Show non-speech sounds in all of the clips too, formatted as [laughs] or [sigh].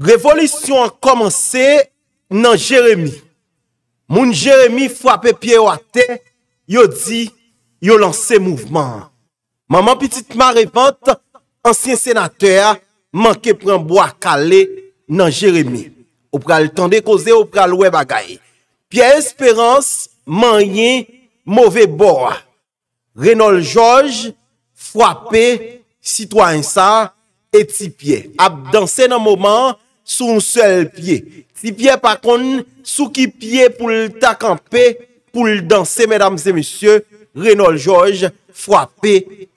Revolisyon a komanse nan Jeremie. Moun Jeremie fwape pie ou ate, yo di, yo lanse mouvman. Maman pititman repante, ansyen senatè a manke pren bo a kale nan Jeremie. Ou pral tende koze ou pral we bagaye. Pi a esperans manye mouve bo a. Renol Joj fwape sitwa en sa eti pie. A danse nan mouman, Soun sel pye. Ti pye pakon, sou ki pye pou l takanpe, pou l danse, mèdames et monsye, Renaud Georges, fwape,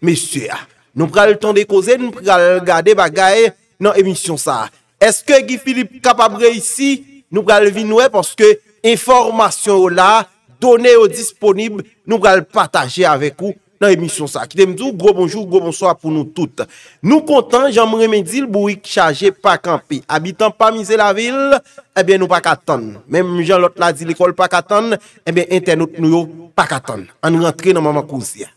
monsye. Nou pral ton de koze, nou pral gade bagay nan emisyon sa. Eske ki Filip kapabre isi, nou pral vinwe, porske informasyon ou la, donè ou disponib, nou pral pataje avek ou. nan emisyon sa, ki te mdou, gro bonjou, gro bonsoy pou nou tout. Nou kontan, jan mremen dil, bou yik chaje, pa kampi. Abitan pa mize la vil, ebyen eh nou pa katan. Mem jan lot la dil ekol pa katan, ebyen eh internet nou yo, pa katan. An rentre nan maman kouzyan.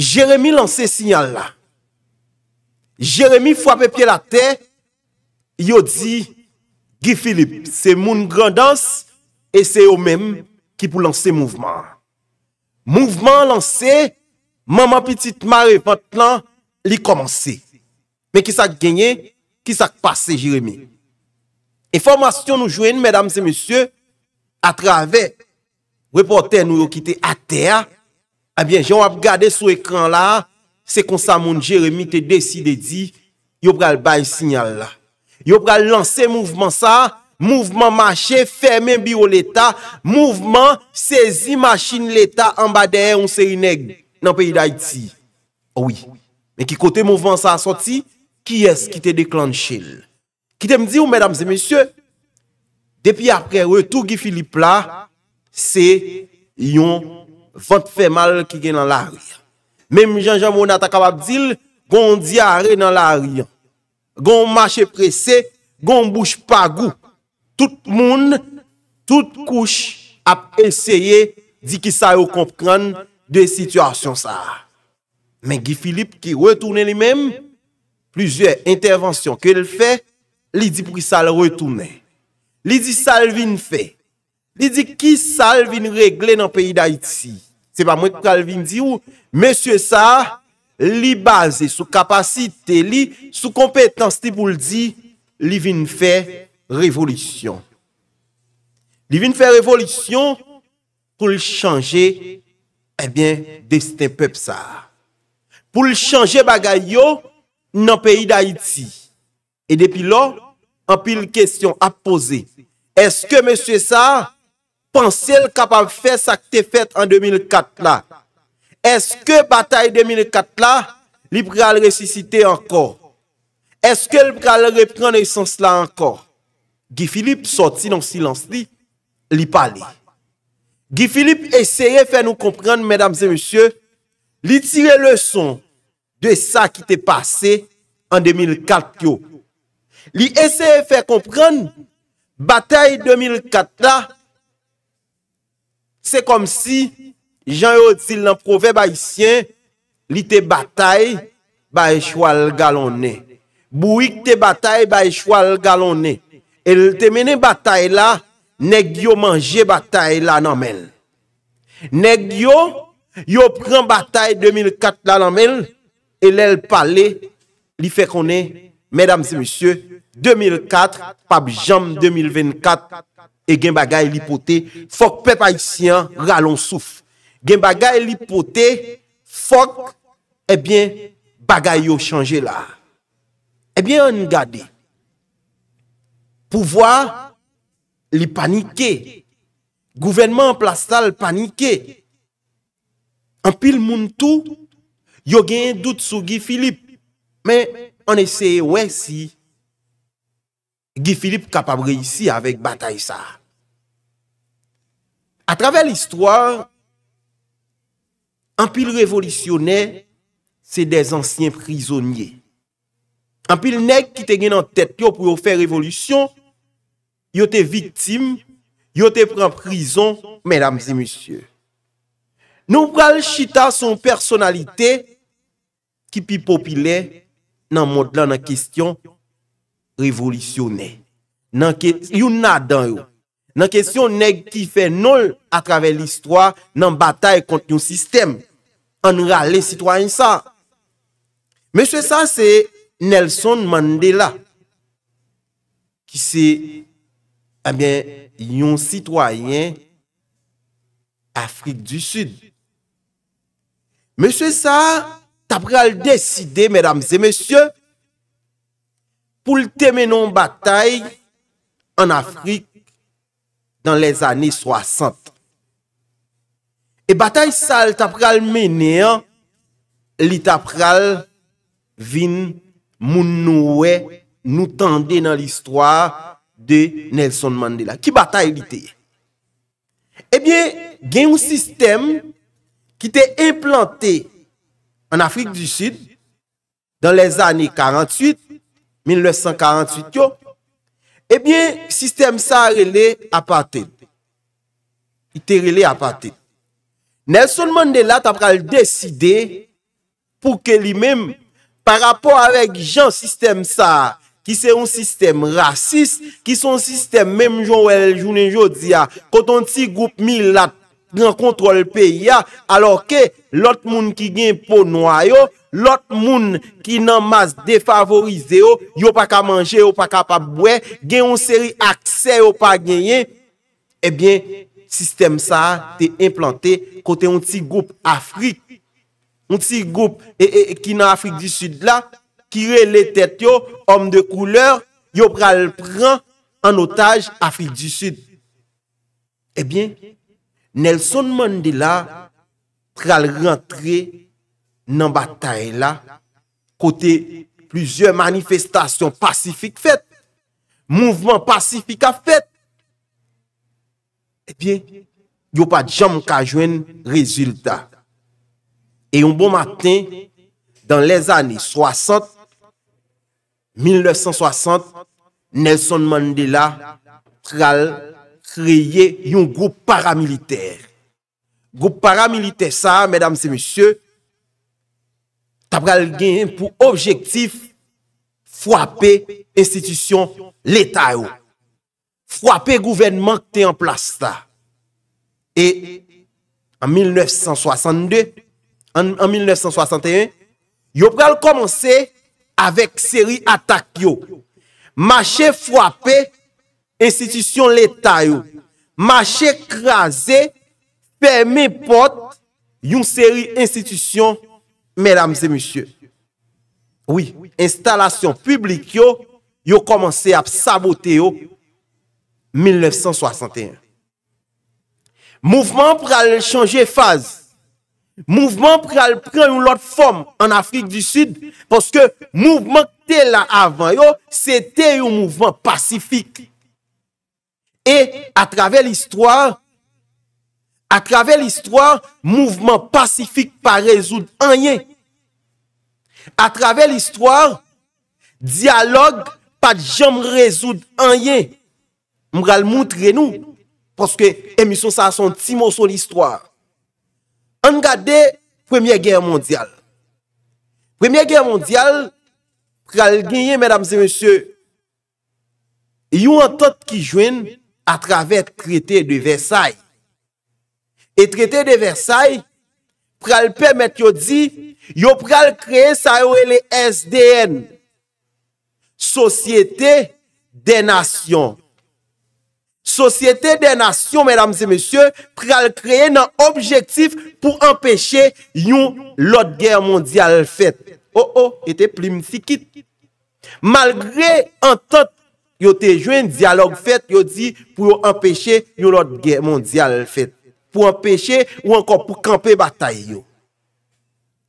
Jeremie lanse sinyal la. Jeremie fwape piye la te, yo di Gifilip, se moun grandans, e se yo mwen, ki pou lanse mouvman. mouvement lancé, maman petite Marie. vente là, commencé. Mais qui s'est gagné, qui s'est passé Jérémie. Information nous jouons, mesdames et messieurs à travers reporter nous qui était à terre. Eh bien, j'ai regardé sur écran là, c'est comme ça mon Jérémy te décidé dit, yo pral bail signal là. Yo pral lancer mouvement ça Mouvment mache, fermen biyo l'Etat, mouvment sezi machine l'Etat an ba deyè ou se inèg nan peyi d'Aiti. Ouwi, oh men ki kote mouvment sa asoti, ki es ki te deklanche l? Ki te mdi ou, mèdames et messieurs, depi apre, ou e tou gifili pla, se yon vant fè mal ki gen nan la riyan. Mem jan jan moun atakabab dil, gon diya re nan la riyan. Gon mache prese, gon bouche pa gou. Tout moun, tout kouche ap eseye di ki sa yo kompran de sitwasyon sa. Men Gifilip ki wotounen li men, plizye interwansyon ke li fe, li di pou ki sa l wotounen. Li di sal vin fe. Li di ki sal vin regle nan peyi da iti. Se ba mwen sal vin di ou, monsye sa li base sou kapasite li, sou kompetans te pou li di, li vin fe. révolution. Il vient faire révolution pour changer eh bien destin peuple ça. Pour changer bagay dans le pays d'Haïti. Et depuis là, en pile question à poser. Est-ce que monsieur ça pensait capable de faire ça que fait en 2004 là? Est-ce que bataille 2004 là, il ressuscité ressusciter encore? Est-ce qu'il pourra reprendre sens là encore? Gifilip soti nan silans li, li pale. Gifilip eseye fè nou kompran, mèdames et monsieurs, li tire le son de sa ki te pase en 2004 yo. Li eseye fè kompran, batay 2004 la, se kom si, jan yo zil nan profè bayisyen, li te batay bayishwal galonè. Bouik te batay bayishwal galonè. El temene batae la, nek yo manje batae la nanmel. Nek yo, yo pran batae 2004 la nanmel, e el el pale, li fe konen, medam si monsye, 2004, pab jam 2024, e gen bagay li pote, fok pep aisyan, ralonsouf. Gen bagay li pote, fok, ebyen, bagay yo chanje la. Ebyen, an gadey, Pouvoi li panike, gouvenman plasal panike. Anpil moun tou, yo gen dout sou Gifilip, men an ese wè si Gifilip kapabre isi avèk bata isa. A travè l'histoire, anpil revolisyonè, se des ansyen prizonye. Anpil nek ki te gen an tèt yo pou yo fè revolisyon, yo te vitim, yo te pren prizon, mèdames et monsieurs. Nou pral chita son personalite ki pi popile nan mod lan nan kestyon revolisyonè. Nan kestyon yon nadan yo. Nan kestyon neg ki fe nol a travè l'histoire nan batay kont yon sistem an ralè sitwany sa. Mèche sa se Nelson Mandela ki se Eh yon sitwayen Afrik du Sud. Monsye sa tapral deside, pou l temenon batay an Afrik dan les ane 60. E batay sa tapral mene, li tapral vin moun noue nou tende nan listwa de Nelson Mandela. Ki batay li teye? Ebyen eh gen yon sistem ki te implanté an Afrik du Sud dan les ane 48 1948 yo ebyen eh sistem sa rele apatid. I te rele apatid. Nelson Mandela ta pral deside pou ke li mem par rapport avek jan sistem sa Ki se yon sistem rasis, ki se yon sistem mem jounel jounen joudia, kote yon ti goup mi lak nan kontrol pe ya, alor ke lot moun ki gen ponwa yo, lot moun ki nan mas defavorize yo, yo pa ka manje, yo pa ka pa bwe, gen yon seri akse yo pa gen yen, e bien, sistem sa te implante kote yon ti goup Afrik, yon ti goup e, e, e, ki nan Afrik di sud la, ki yon lè tèt yo, om de kouleur, yo pral pran an otaj Afrik du Sud. Ebyen, eh Nelson Mandela pral rentre nan batae la, kote plizye manifestasyon pasifik fèt, mouvman pasifik a fèt. Ebyen, eh yo pa djam kajwen rezultat. E yon bon maten, dan lè zanè 60, 1960, Nelson Mandela pral kreye yon goup paramiliter. Goup paramiliter sa, medam se misyo, tabral gen pou objektif fwape institisyon leta yo. Fwape gouvenman kte yon plasta. E, an 1962, an 1961, yo pral komanse... avec série attaque Marché frappé, institution l'État Marché crasé, fermé porte, une série institution, mesdames et messieurs. Oui, installation publique yo, yo commencé à saboter 1961. Mouvement pour changer phase. Mouvment pral pran yon lot form an Afrik du Sud poske mouvment kte la avan yo, se te yon mouvment pasifik. E, a trave l'histoire, a trave l'histoire, mouvment pasifik pa rezoud anye. A trave l'histoire, diyalog pa jom rezoud anye. Mpral moutre nou, poske emisyon sa son ti mou so l'histoire. Angade Premye Gen Mondial. Premye Gen Mondial pral ginyen, mèdames et monsieurs, yon an tot ki jwen a travè trité de Versailles. Et trité de Versailles pral pèmète yon di, yon pral kreye sa yo lè SDN, Sosyété des Nations. Sosyete de nasyon, mèdames et messieurs, pral kreye nan objektif pou empèche yon lot gère mondial fèt. Oh oh, ete plim si kit. Malgré an tot yote jwen diyalog fèt, yodi pou yon empèche yon lot gère mondial fèt. Pou empèche ou ankon pou kampe batay yo.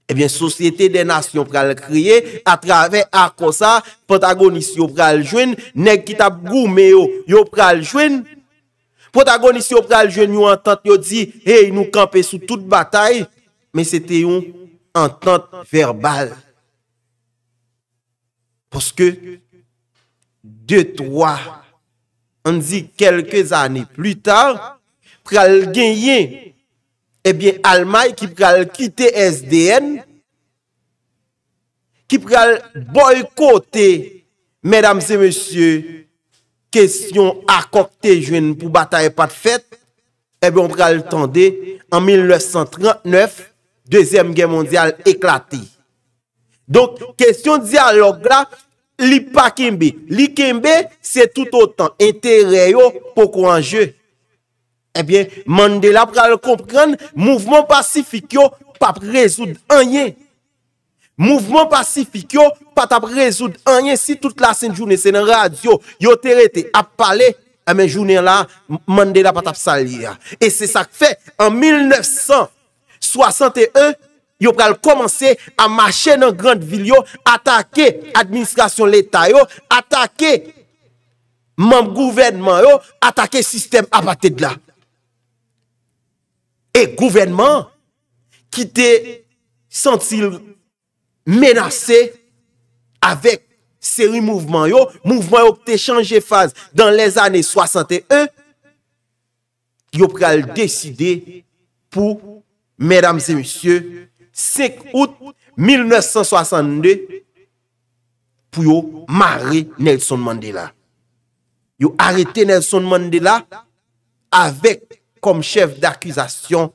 Ebyen, eh Sosyete de Nasyon pral kriye, atrave akosa, potagonis yo pral jwen, nek kita bgoume yo, yo pral jwen. Potagonis yo pral jwen yo entante yo di, hey, nou kampe sou tout batay, men se te yon entante verbal. Poske, de troi, an di kelke zane plus tar, pral genye, Eh almay ki pral kite SDN, ki pral boykote, mèdames et monsieurs, kèsyon akokte jwen pou bataye pat fèt, ebe eh on pral tende an 1939, Dezem gen mondial eklati. Donk kèsyon diyalog la, li pa kimbe, li kimbe se tout otan, ete reyo pokou anjeu. Ebyen eh mandela pral kompren Mouvment pasifik yo Patap rezoud anye Mouvment pasifik yo Patap rezoud anye si tout la sen jounen Se nan radio yo terete ap pale Emen eh jounen la Mandela patap salye E se sak fe en 1961 Yo pral komanse A mache nan grand vil yo Atake administrasyon leta yo Atake Mam gouvernement yo Atake sistem apated la E gouvenman ki te sentil menase avèk seri mouvman yo, mouvman yo ki te chanje faz dan les anè 61, yo pral deside pou mèdames et messieurs 5 août 1962 pou yo marre Nelson Mandela. Yo arete Nelson Mandela avèk kom chèv d'akwizasyon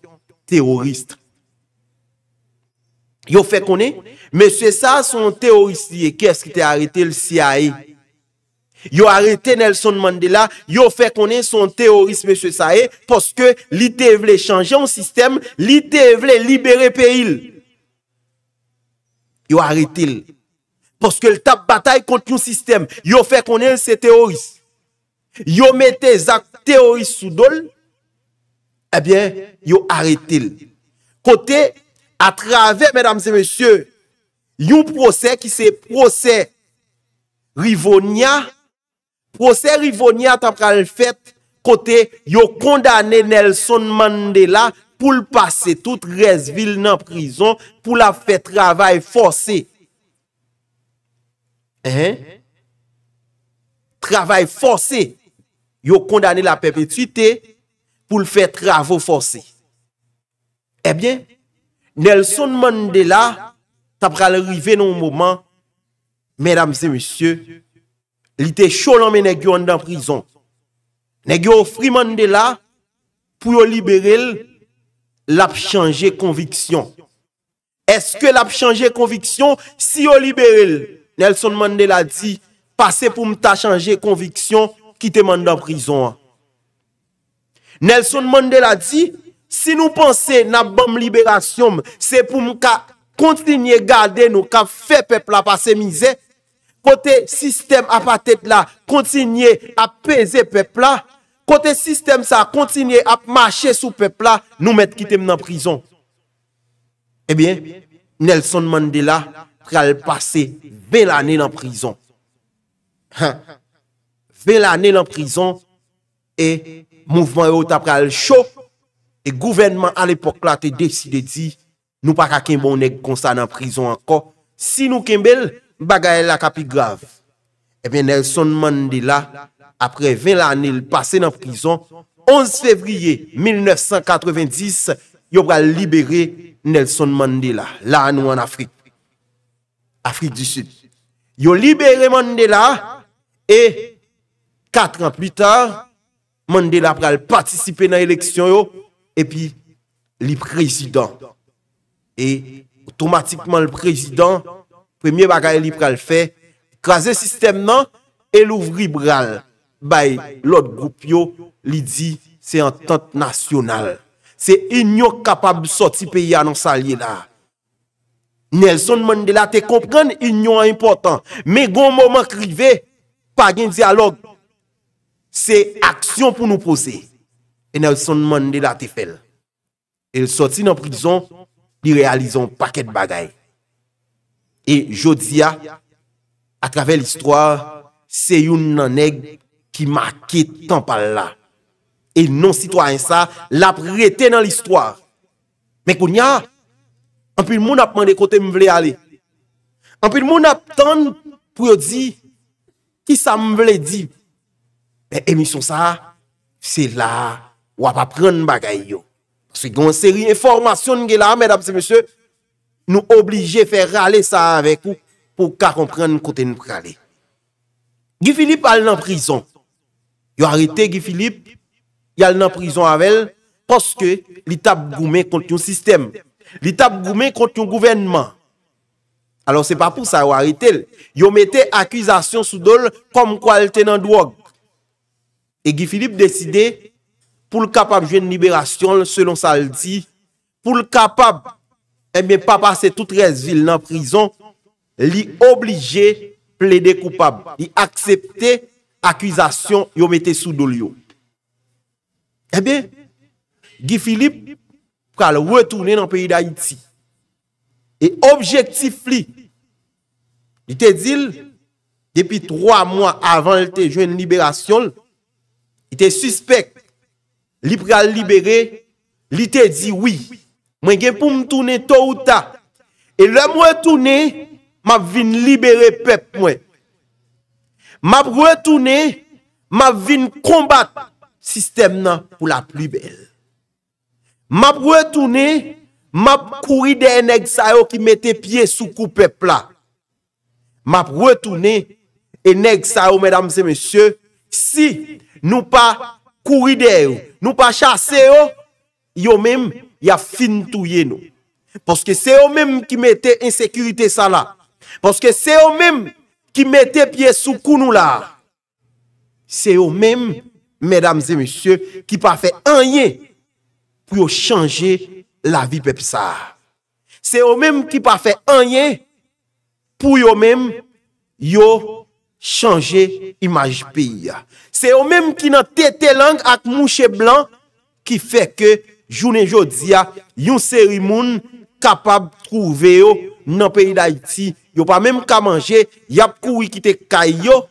teorist. Yo fè konè, mè sè sa son teorist liye, kè sè ki te arete l'CIA. Yo arete Nelson Mandela, yo fè konè son teorist mè sè sa eh, e, poske li te vle chanje an sistèm, li te vle libere pe il. Yo arete il, poske l tap batay konti an sistèm, yo fè konè l se teorist. Yo mè te zak teorist sou dole, Ebyen, eh yo aretil. Kote, a trave, medam se mesye, yon proses ki se proses Rivonia, proses Rivonia tan pran fèt, kote, yo kondane Nelson Mandela pou l'passe tout, res vil nan prizon, pou la fèt travay fòsè. Travay fòsè, yo kondane la pepetuitè, pou l fè travo fòsè. Ebyen, eh Nelson Mandela, tapra l rive nou mouman, mèdames et monsye, li te chòl anmen nè gyo an dan prizon. Nè gyo ofri Mandela, pou yo libere l, l ap chanje konviksyon. Eske l ap chanje konviksyon, si yo libere l, Nelson Mandela di, pase pou m ta chanje konviksyon, kite man dan prizon an. Nelson Mandela di, si nou panse nan bam liberasyon, se pou mou ka kontinye gade nou, ka fe pepla pa se mize, kote sistem apatet la, kontinye ap pese pepla, kote sistem sa, kontinye ap mache sou pepla, nou met kitem nan prizon. Ebyen, Nelson Mandela, pral pase bel ane nan prizon. Bel ane nan prizon, e... Mouvment yot apre al chok, e gouvenman an epok la te deside di, nou pa kakimbo ne konsa nan prizon anko, si nou kimbel, bagay la kapi grav. Ebyen eh Nelson Mandela, apre 20 l'anil pase nan prizon, 11 fevriye 1990, yobra libere Nelson Mandela, la anou an Afrik. Afrik di chid. Yobre libere Mandela, e 4 an pli tar, Mandela pral patisipe nan eleksyon yo, epi, li prezident. E, otomatikman li prezident, premye bagay li pral fe, krasen sistem nan, el ouvri bral. Bay, lot goup yo, li di, se entente nasyonal. Se inyo kapab soti peya nan salye la. Nelson Mandela te kompren, inyo an important. Me goun mouman krive, pa gen diyalog, Se aksyon pou nou pose. E nan son man de la tefel. E l soti nan pridzon, ni realizon paket bagay. E jodia, akrave l istwa, se yon nan neg ki make tan pal la. E non sitwa en sa, la prite nan l istwa. Me koun ya, anpil moun apman de kote m vle ale. Anpil moun ap tan pou yo di, ki sa m vle di, Ben emisyon sa, se la wap aprenn bagay yo. Se yon seri e formasyon gen la, mèdap se mèsyon, nou oblige fè rale sa avèk ou pou ka komprenn kote nou prale. Gifilip al nan prizon. Yo arete Gifilip, yal nan prizon avèl, poske li tab goumen kont yon sistem. Li tab goumen kont yon gouvenman. Alors se pa pou sa yo arete, yo mette akwizasyon sou dol kom kwa el tenan dwog. E Gifilip deside pou l kapab jwen n liberasyon selon sa l di, pou l kapab e eh me pa pase tout res vil nan prizon, li oblije ple de koupab, li aksepte akwizasyon yo mette eh sou do li yo. E be, Gifilip pou ka l wetounen nan peyi da Iti. E objektif li, li te dil depi 3 mwa avan el te jwen n liberasyon l, Ite suspect... Li pre al libere... Li te di oui... Mwen gen pou m toune tou ou ta... E lè mwen toune... Mwen vin libere pep mwen... Mwen mwen toune... Mwen vin kombat... Sistem nan pou la pli bel... Mwen mwen toune... Mwen koui de eneg sa yo... Ki mette pie sou kou pep la... Mwen mwen toune... Eneg sa yo mwen dam se monsye... Si... Nou pa kouride yo, nou pa chase yo, yo menm ya fin touye nou. Poske se yo menm ki mette insekurite sa la. Poske se yo menm ki mette pie sou kou nou la. Se yo menm, medamze, misye, ki pa fe anye pou yo chanje la vi pep sa. Se yo menm ki pa fe anye pou yo menm yo chanje. chanje imaj peyi ya. Se yo menm ki nan tete lang ak mouche blan, ki feke, jounen jodi ya, yon seri moun kapab trouve yo nan peyi da iti. Yo pa menm ka manje, yap koui kite kay yo,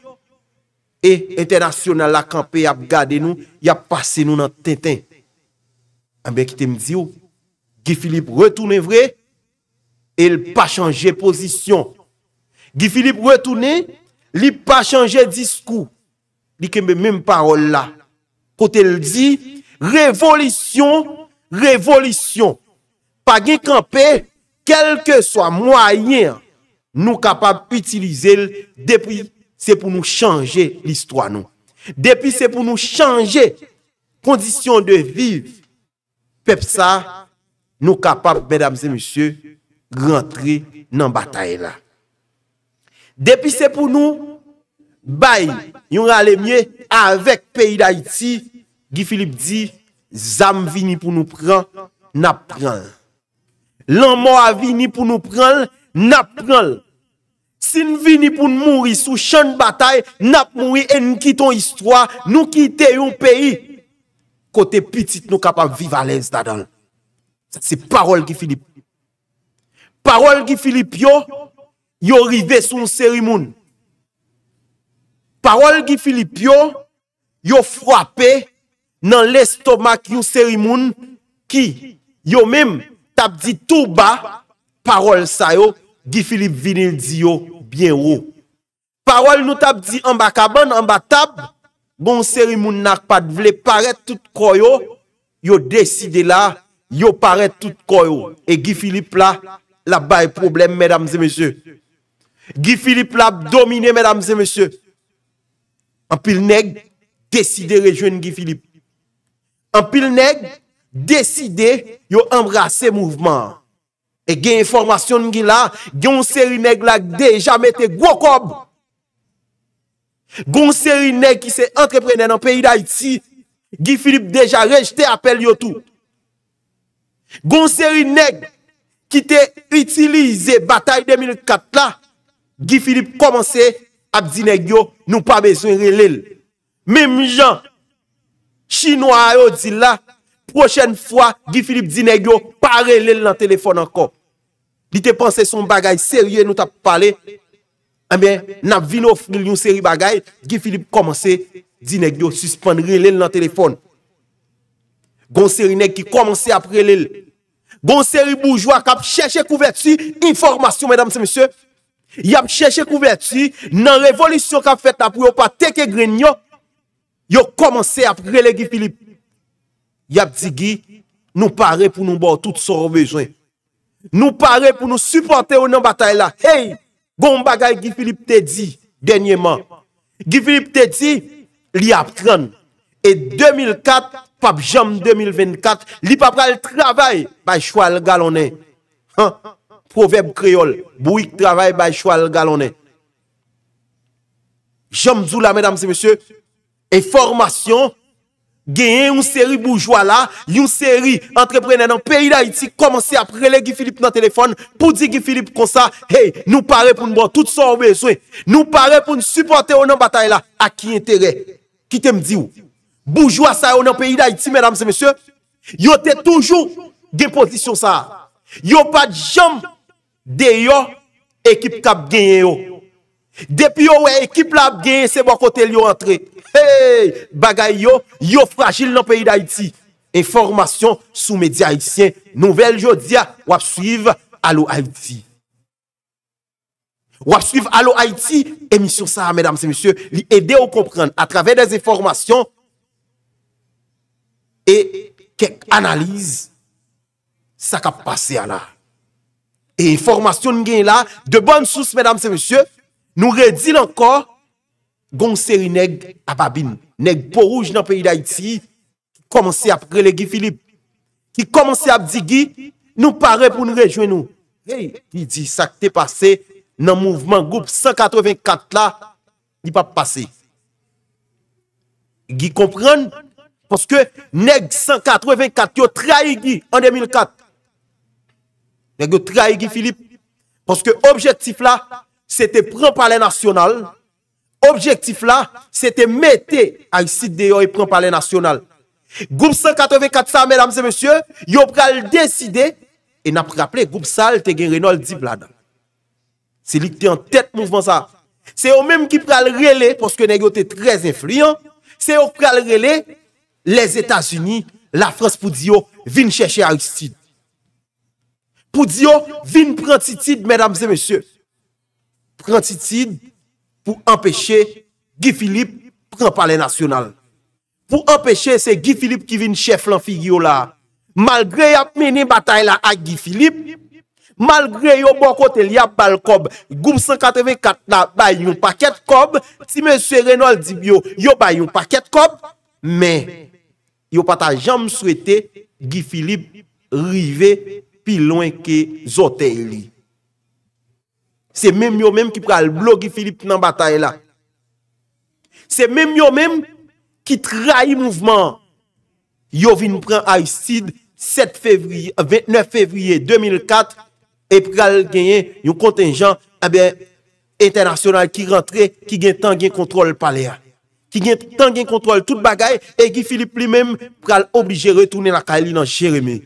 e internasyonan la kampe yap gade nou, yap pase nou nan ten ten. Ambe kite mdi yo, oh, Gifilip retounen vre, el pa chanje posisyon. Gifilip retounen, li pa chanje diskou, li ke mè mèm parol la, kote l di, revolisyon, revolisyon, pa gen kampe, kelke swa mwayen, nou kapap utilize l, depi se pou nou chanje l istwa nou, depi se pou nou chanje, kondisyon de viv, pep sa, nou kapap, bedam se msye, rentre nan bataye la, Depi se pou nou... Bay... Yon alèmye... Avèk peyi da iti... Gifilip di... Zam vini pou nou pran... Nap pran... Lanman avini pou nou pran... Nap pran... Sin vini pou nou mouri... Sou chan batay... Nap mouri... E nou kiton histwa... Nou kite yon peyi... Kote pitit nou kapam viva lèz dadan... Se parol Gifilip... Parol Gifilip yo... yo rive sou nou sérimoun. Parol Gifilip yo, yo fwapè nan lè stoma ki yon sérimoun, ki yo mèm tap di tou ba, parol sa yo, Gifilip vinil di yo, bien ou. Parol nou tap di amba kaban, amba tap, bon sérimoun nak pa dvle paret tout koy yo, yo deside la, yo paret tout koy yo. E Gifilip la, la baye problem, medamze meshe. Gifilip la domine, mesdames et messieurs. Anpil neg, deside rejouen Gifilip. Anpil neg, deside yo embrase mouvment. E gen informasyon nge la, gyon seri neg la, deja mette gwokob. Gyon seri neg, ki se entreprenen an peyi da iti, Gifilip deja rejte apel yo tout. Gyon seri neg, ki te utilize batay 2004 la, Gifilip komanse ap dine gyo, nou pa bezwen relil. Mem jan, chino a yo di la, prochen fwa, Gifilip dine gyo, pa relil nan telefon anko. Li te panse son bagay serye nou tap pale, anbyen, nan vino fril yon seri bagay, Gifilip komanse, dine gyo, suspande relil nan telefon. Gon seri neg ki komanse ap relil. Gon seri boujwa kap chèche kouverti, informasyon mèdame se msè, Yap cheche kouverti, nan revolisyon ka fet apou yo pa teke gren yo, yo komanse ap krele Gifilip. Yap di gi, nou pare pou nou bo tout sorbejwen. Nou pare pou nou supante ou nan batay la. Hey, goun bagay Gifilip te di denye man. Gifilip te di, li ap kran. E 2004, pap jam 2024, li pap kal travay, pa chwa l galone. Ha ha. proverbe créole, qui travaille by J'aime là, mesdames et messieurs, et formation, une série bourgeois là, une série entrepreneur dans le pays d'Haïti, commencer à préléguer Philippe dans le téléphone pour dire Guy Philippe comme ça, hey, nous paraît pour nous tout ça au besoin, nous paraît pour nous supporter dans la bataille là, à qui intérêt? Qui te me dit Bourgeois ça dans le pays d'Haïti, mesdames et messieurs, y te toujours des positions ça. Yon pas de jambes... De yo, ekip kap genye yo. Depi yo, ekip lap genye, sebo kote li yo entre. Hey, bagay yo, yo fragil nan peyi da Haiti. Enformasyon sou media Haitien. Nouvel jodia, wap suiv alo Haiti. Wap suiv alo Haiti, emisyon sa, medam se, misyo. Li ede yo komprende, a travey de zi formasyon. E kek analize, sa kap pase ala. E informasyon gen la, de bon souz, mèdame se mèsyè, nou redil anko, gong seri neg apabin. Neg porouj nan peyi d'Aiti, komanse ap relegi Filip. Ki komanse ap digi, nou pare pou nou rejwen nou. Ki di, sa kte pase nan mouvman goup 184 la, ni pa pase. Gi kompran, poske neg 184 yo trai gi an 2004. Nèk yo tra yi ki Filip, poske objektif la, se te pren palè nasyonal, objektif la, se te mette a yi sid de yo yi pren palè nasyonal. Goup 584 sa, mèdames et monsieurs, yo pral deside, e napraple, goup sal te gen renol di blada. Se li te an tèt mouvman sa. Se yo mèm ki pral rele, poske nèk yo te trèz influyon, se yo pral rele, les Etats-Unis, la France Poudio, vin chèche a yi sid. pou di yo vin prantitid, prantitid pou empèche Gifilip pran pale nasyonal. Pou empèche se Gifilip ki vin chef lan figyo la. Malgre yap meni batay la a Gifilip, malgre yo bonkote li ap bal kob, Goum 184 la bay yon paket kob, si mè sè reno al dib yo, yo bay yon paket kob, men, yo pata jan m souwete Gifilip rive yon paket. Pi loin ke zotey li. Se menm yo menm ki pral blo gifilip nan batae la. Se menm yo menm ki trai mouvment. Yo vin pran Aïsid 29 fevriye 2004. E pral genyen yon kontingent. E eh ben internasyonal ki rentre. Ki gen tan gen kontrol palea. Ki gen tan gen kontrol tout bagay. E gifilip li menm pral oblige retounen la ka li nan cheremey.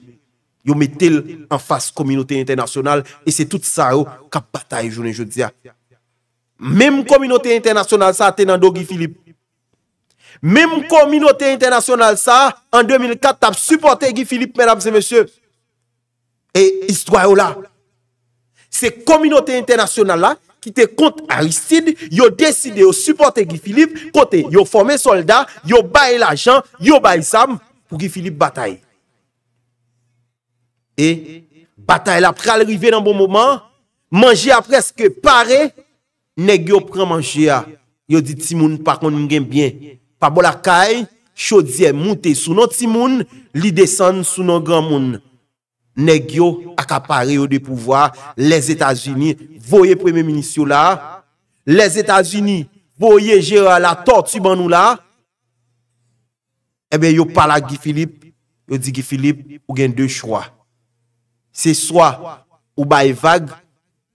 yo metel an fas kominote internasyonal e se tout sa yo kap batay jounen joudia. Mem kominote internasyonal sa tenando Gifilip. Mem kominote internasyonal sa an 2004 tap supporte Gifilip menam se mesye. E istwa yo la. Se kominote internasyonal la ki te kont alisid, yo deside yo supporte Gifilip kote yo forme soldat, yo baye la jan, yo baye sam pou Gifilip batay. E, batay la pral rive nan bon moman, manje a preske pare, negyo pran manje a. Yo di timoun pa kon nou gen bien, pa bol akay, chodye moun te sou nou timoun, li desen sou nou gran moun. Negyo akapare yo de pouvoa, les Etats-Unis voye premen minisyou la, les Etats-Unis voye jera la tort suban nou la. Ebe eh yo pala Gifilip, yo di Gifilip, ou gen de chwa. Se swa ou baye vague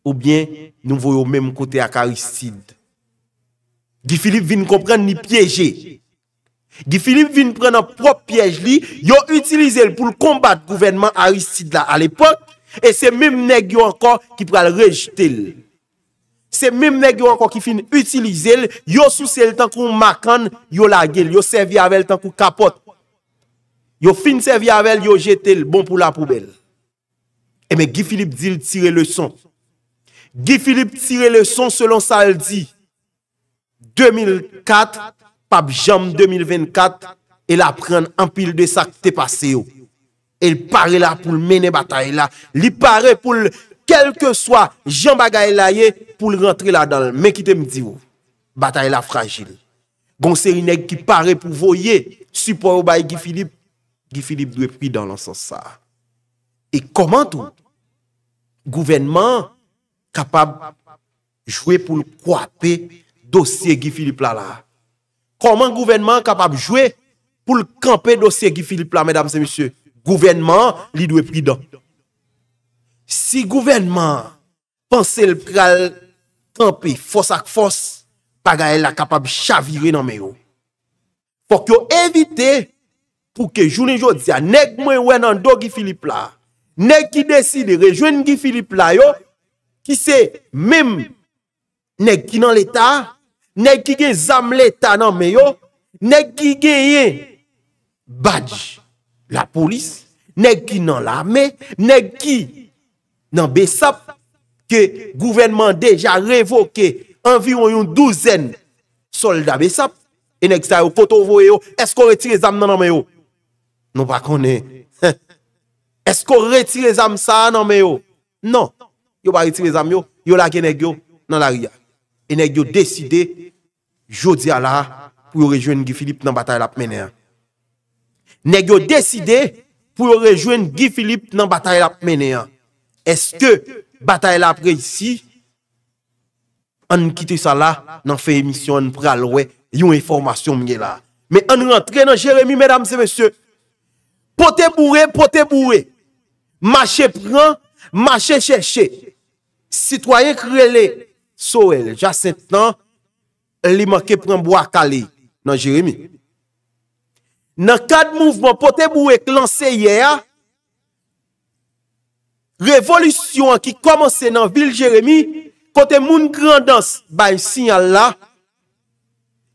ou bien nou voye ou menm kote ak Aristide. Gifilip vin kompren ni pyeje. Gifilip vin pren an prop pyeje li, yo utilize l pou l kombat kouvenman Aristide la al epok, e se menm neg yo ankon ki prel rejte l. Se menm neg yo ankon ki fin utilize l, yo souse l tankou makan, yo lage l, yo sevi avel tankou kapot. Yo fin sevi avel, yo jete l, bon pou la poubel. Eme eh Gifilip dil tire le son. Gifilip tire le son selon sa el di. 2004, pap jam 2024, el apren empil de sak te pase yo. El pare la pou menen batay la. Li pare pou kelke soa, jan bagay la ye pou rentre la dal. Mekite mdi yo, batay la fragil. Gon se yi neg ki pare pou voye, supo ou bay Gifilip, Gifilip dwe pi dan lansan sa. E komant ou? Gouvenman kapab jwe pou l'kwapè dosye Gifilipla la. Koman gouvenman kapab jwe pou l'kwapè dosye Gifilipla, mèdam se misye, gouvenman li dwe pridon. Si gouvenman panse l'kwapè fos ak fos, paga el la kapab chavire nan mèyo. Fok yo evite pou ke jounen jodi ya, nek mwen wè nan dosye Gifilipla la. Nèk ki desi de rejwen gifilip la yo, ki se mèm, nèk ki nan l'Etat, nèk ki gen zam l'Etat nan mè yo, nèk ki gen yè, badj la polis, nèk ki nan l'armè, nèk ki nan besap, ke gouvenman deja revoke, anviron yon douzen solda besap, e nèk ki zay yo koto vo yo, esko rejwen zam nan mè yo, nou bako ne, heh, Esko retire zam sa nan me yo? Non. Yo ba retire zam yo, yo lage negyo nan la ria. E negyo deside, jodi ala, pou yo rejwen Gifilip nan batay lap mene. Negyo deside, pou yo rejwen Gifilip nan batay lap mene. Eske batay lap reisi, an kiti sa la, nan fey emisyon pralwe, yon informasyon mne la. Me an rentre nan jeremi, mèdam se mèsyo, pote bouré, pote bouré. Machè pren, machè chè chè. Citoyen krele, sou el. Eh, ja sentan, li manke pren mbo akali nan Jeremie. Nan kat mouvman pote mwèk lanse yè ya, revolusyon ki komanse nan vil Jeremie, kote moun grandans bay sinyal la,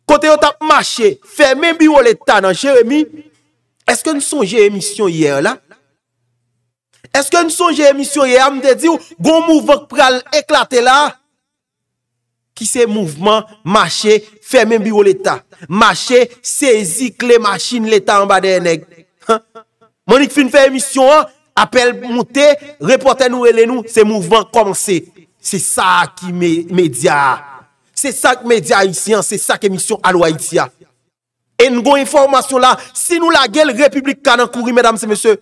kote yon tap mache, fermè mbi wò letan nan Jeremie, eske nou son Jeremisyon yè ya la? Eske nou sonje emisyon ye am de di ou Gon mouvan pral eklate la Ki se mouvman Mache femen biwo l'Etat Mache sezi kle Machine l'Etat an ba de enek Monik fin fè emisyon Apele mouté Reporte nou ele nou se mouvman komanse Se sak media Se sak media yisi an Se sak emisyon an waiti ya En goun informasyon la Si nou la gel republik kanan kouri Mesdames et messieurs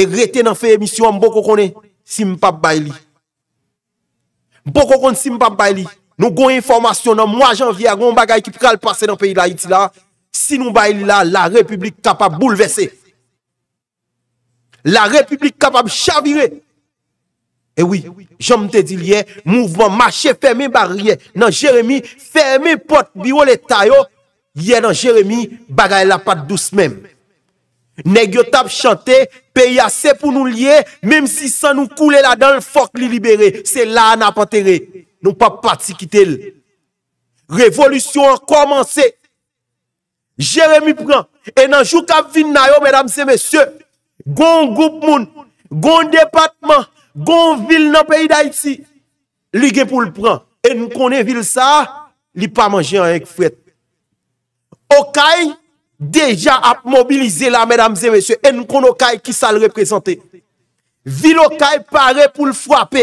E rete nan fey emisyon mbo koko ne simpap bay li. Mbo koko ne simpap bay li. Nou goun informasyon nan mwa janvye agon bagay ki pre al pase nan peyi la iti la. Si nou bay li la, la republik kapap boulevese. La republik kapap chavire. E wii, jom te di liye, mouvman mache ferme barye nan jeremy ferme pot biwo leta yo. Vye nan jeremy bagay la pat dous mèm. Nèg yo chanter, pays assez pour nous lier, même si ça nous couler là dedans le fuck li C'est là n'a pas enterré. Nous pas parti quitter. Révolution a commencé. Jérémy prend. Et dans jour qu'à vinn mesdames et messieurs, gon groupe moun, gon département, gon ville dans pays d'Haïti, li gen pour le prendre. Et nous connaissons ville ça, li pas manger avec fret. Okay, Deja ap mobilize la mesdames et messieurs En kono kay ki sa l represente Vilo kay pare pou l fwape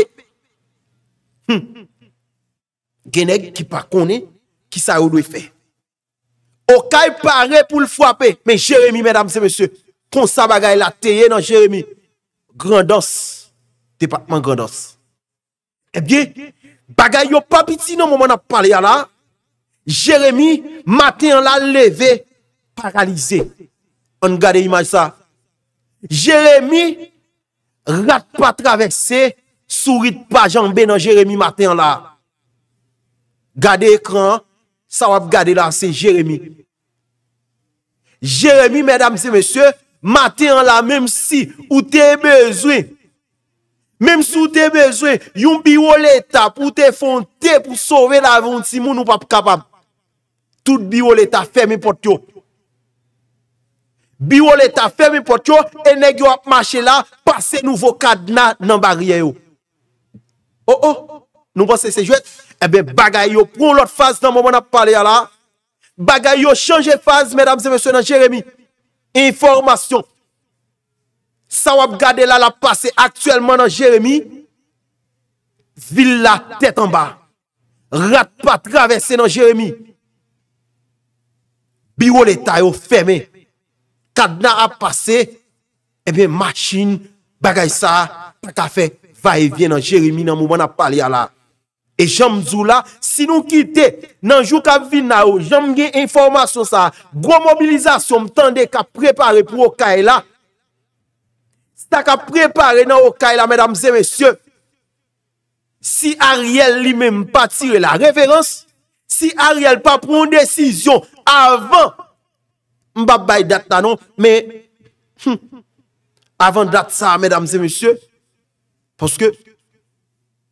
Genek ki pa kone ki sa ou dwe fe Okay pare pou l fwape Men Jeremy mesdames et messieurs Konsa bagay la teye nan Jeremy Grandos Depatman Grandos Ebye eh bagay yo papiti nan non, moun ap pale ya la Jeremy maten la leve Paralize. On gade imaj sa. Jeremie, rat pa travese, sourit pa janbe nan Jeremie matin la. Gade ekran, sa wap gade la se Jeremie. Jeremie, medam se mese, matin la, mem si, ou te bezwe, mem si ou te bezwe, yon biwo leta, ou te fonte, pou sove la voun si moun ou pap kapab. Tout biwo leta, ferme pot yo. Biwo l'Etat fermi pot yo, e neg yo ap mache la, pase nouvo kadna nan barye yo. Oh oh, nouman se sejouet, ebe eh bagay yo prou l'ot faz nan mouman ap pale ya la. Bagay yo chanje faz, mèdames et messieurs nan Jérémy. Informasyon. Sa wap gade la la pase aktuelman nan Jérémy, villa tèt an ba. Rat pat ravesse nan Jérémy. Biwo l'Etat yo fermi, Kad na ap pase, ebe eh machin bagay sa, e ka fe va e vye nan Jeremy nan mouman ap pali ala. E jom zou la, si nou kite nan jou ka vin na ou, oh, jom gen informasyon sa, gwo mobilizasyon mtande ka prepare pou o ka e la, sta ka prepare nan o ka e la, medamze, mesye, si Ariel li men mpa tire la referans, si Ariel pa proun desisyon, avan, mbap bay dat nanon, me, avant dat sa, mesdames et messieurs, poske,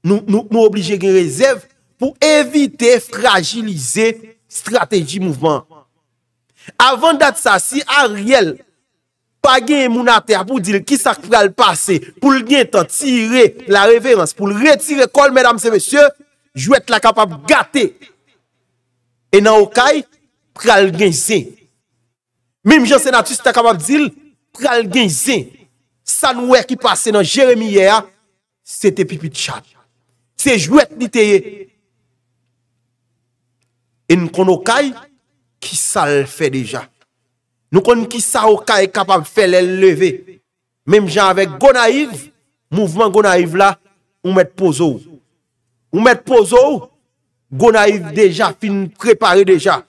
nou oblige gen rezèv, pou evite fragilize strategi mouvment. Avant dat sa, si a riel, pagye mounate apou dil, ki sak pral pase, pou l gen tan tire la reverans, pou l retire kol, mesdames et messieurs, jou et la kapab gate, e nan okay, pral gen zè, Mem jan se nan tis te kamab zil, pral gen zin. San wè ki pase nan Jeremie a, se te pipi tchat. Se jwèt ni te ye. E nou kon nou kay, ki sa l fè deja. Nou kon nou ki sa ou kay kapab fè l lèvè. Mem jan avèk Gonaiv, mouvman Gonaiv la, ou mèt pozou. Ou mèt pozou, Gonaiv deja fin prepare deja.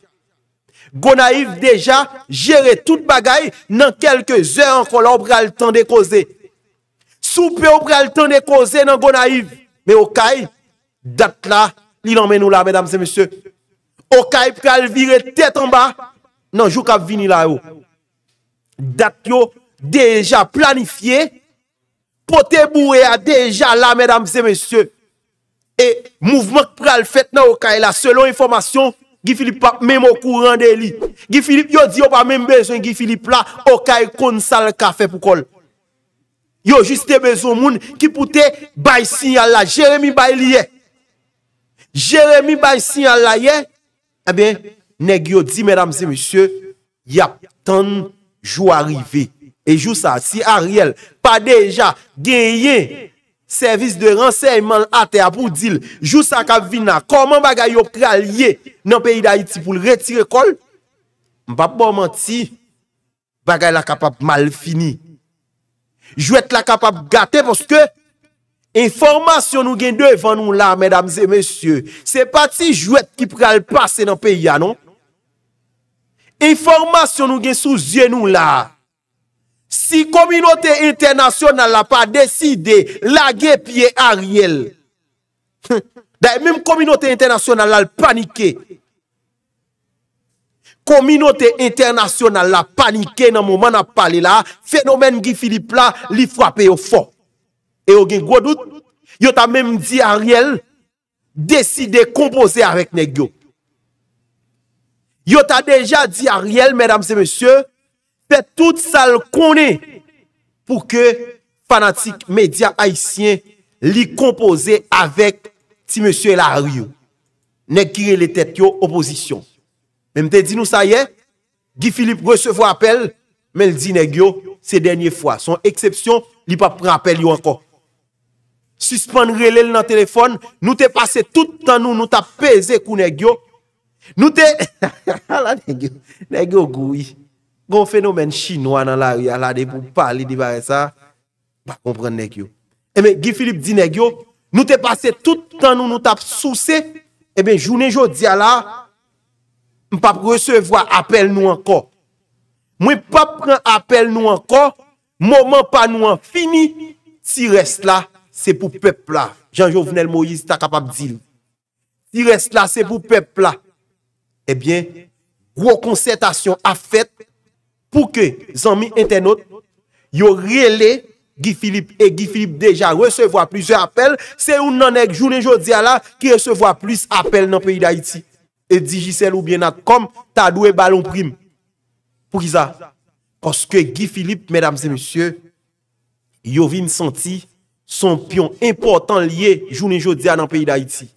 Gonaiv deja jere tout bagay nan kelke zè an kola ou pre al tan de koze. Soupe ou pre al tan de koze nan Gonaiv. Me Okay dat la li nan menou la, mèdames et mèsyè. Okay pre al vire tèt an ba nan jou kap vini la yo. Dat yo deja planifiye. Pote bou e a deja la, mèdames et mèsyè. E mouvment pre al fèt nan Okay la, selon informasyon, Gifilip pa mèm okou rande li Gifilip yo di yo pa mèm bezon Gifilip la okay kon sal kafe pou kol Yo jiste bezon moun Ki poute bay sinyal la Jeremie bay li ye Jeremie bay sinyal la ye E eh ben Neg yo di mèdames et monsieurs Yap ton jou arrive E jou sa si Ariel Pa deja genye Servis de renseyman ate apou dil, jous akap vina, koman bagay yo pral ye nan peyi da iti pou l retire kol? Mpap mwaman ti, bagay la kapap mal fini. Jouet la kapap gate poske, informasyon nou gen devan nou la, medamze, mesye. Se pati jouet ki pral pase nan peyi ya, non? Informasyon nou gen souzyen nou la. Si kominote internasyonal la pa deside, la ge piye Ariel. [laughs] Da e menm kominote internasyonal la panike. Kominote internasyonal la panike nan mouman ap pale la, fenomen gifilipla li frape yo fo. E yo gen gwo dout, yo ta menm di Ariel, deside kompose avèk ne gyo. Yo ta deja di Ariel, mèdam se mèsyè, Pe tout sa l koni pou ke fanatik media haisyen li kompoze avèk ti monsye la riyou. Nèk kire le tèt yo oposisyon. Mè mte di nou sa yè, Gifilip recevou apel, mè l di nèk yo se denye fwa. Son eksepsyon, li pa prè apel yo anko. Suspènre lèl nan telefon, nou te pase tout an nou nou ta peze kou nèk yo. Nou te... [laughs] Nèk yo goui. Gon fenomen chinois nan la riyalade pou pa li divare sa, pa kompren negyo. Emen, eh Gifilip di negyo, nou te pase tout tan nou nou tap souse, emen, eh jounen jodi ala, m pap resevwa apel nou anko. Mwen pap pren apel nou anko, moman pa nou an fini, ti res la, se pou pep la. Jan Jovenel Moïse ta kapap dil. Ti res la, se pou pep la. Emen, eh wokonsertasyon a fet, pou ke zanmi internet yo rele Gifilip e Gifilip deja resevo a plis apel, se ou nan ek jounen jodia la ki resevo a plis apel nan peyi da iti. E dijise lou bie nat kom ta dou e balon prim. Pou ki za? Poske Gifilip, medamze monsye, yo vin santi son pyon important liye jounen jodia nan peyi da iti.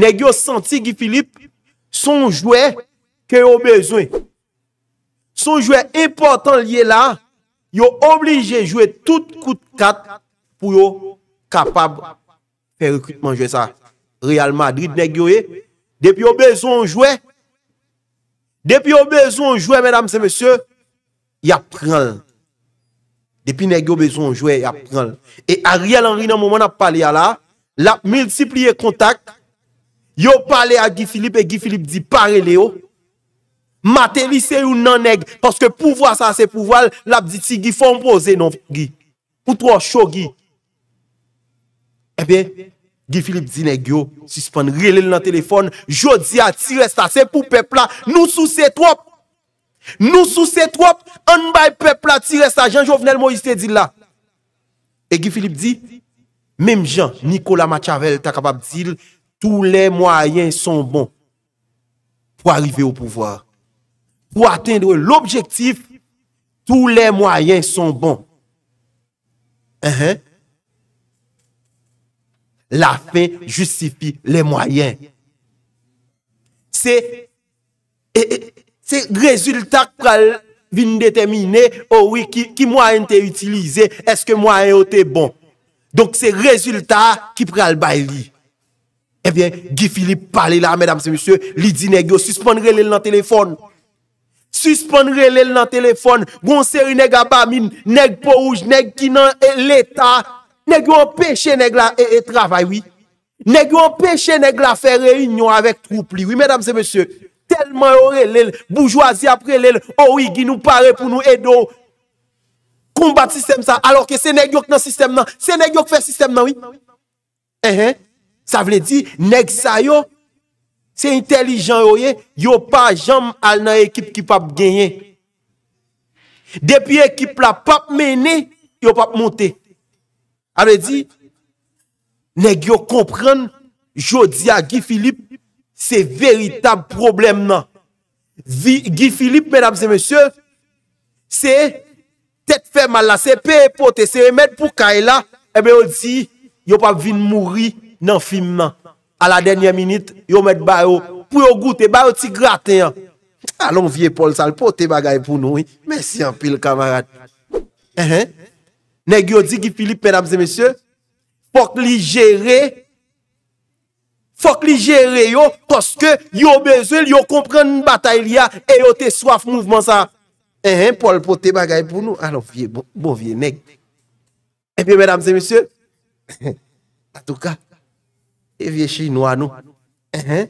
Neg yo santi Gifilip son jowe ke yo bezwen. Son jwè important liye la, yo oblige jwè tout kout kat pou yo kapab fè rekrutman jwè sa. Real Madrid, nek yo e, eh? depi yo bezon jwè, depi yo bezon jwè, mèdam se mèsyè, ya prèn. Depi nek yo bezon jwè, ya prèn. E a real anri nan mouman ap pale ya la, la mènsip liye kontak, yo pale a Guy Philippe, e Guy Philippe di pare le yo, Matè li se yon nan neg, paske pou vwa sa se pou val, la bdi ti gifon pou ose non vwi. Poutro chou gwi. Ebe, eh gifilip di neg yo, suspon rile nan telefon, jodi a ti resta se pou pepla, nou sou se trop. Nou sou se trop, an bay pepla ti resta jan, jo vnel mou jiste di la. E gifilip di, mem jan, Nikola Machavel ta kapab dil, tou le mwayen son bon. Pou arive ou pou vwa, pou atendre l'objektif, tou le mwayen son bon. Ehe. Uh la fe justifi le mwayen. Se, se rezultat pral vin detemine, o oh wiki ki mwayen te utilize, eske mwayen o te bon. Donk se rezultat ki pral bay li. Ebyen, eh Gifili pale la, medam se msye, li di negyo, susponre li nan telefon, Suspon re lèl nan telefon, goun seri nèk abamin, nèk pouj, nèk ginan eh, l'Etat, nèk yon peche nèk la e eh, eh, travay, wii. Nèk yon peche nèk la fe reynyon avèk troupli, wii, mèdam se mèche, telman yon re lèl, boujouazi apre lèl, oh o wii, ginou pare pou nou edo. Koumbat sistem sa, alò ke se nèk yon nan sistem nan, se nèk yon fe sistem nan, wii. Ehe, sa vle di, nèk sa yo. Se intelijan yo ye, yo pa jom al nan ekip ki pap genye. Depi ekip la pap mene, yo pap monte. A de di, nek yo kompran, jodi a Gi Philippe, se veritab problem nan. Gi Philippe, mèdames et mèsyò, se tèt fermal la, se pe epote, se emèd pou ka e la, e be yo di, yo pa vin mouri nan filmman. A la denye minute, yo met bayo. Pou yo goute, bayo ti graten. Alon vie Paul sal, pote bagay pou nou. Mersi anpil kamarade. Eh, neg yo di ki Philippe, mesdames et messieurs. Fok li jere. Fok li jere yo. Koske yo bezil, yo komprenn batay li ya. E yo te swaf mouvman eh, sa. Paul pote bagay pou nou. Alon vie, bon, bon vie neg. Epi eh mesdames et messieurs. A tou ka. E vyeche yi nou anou. Ehe.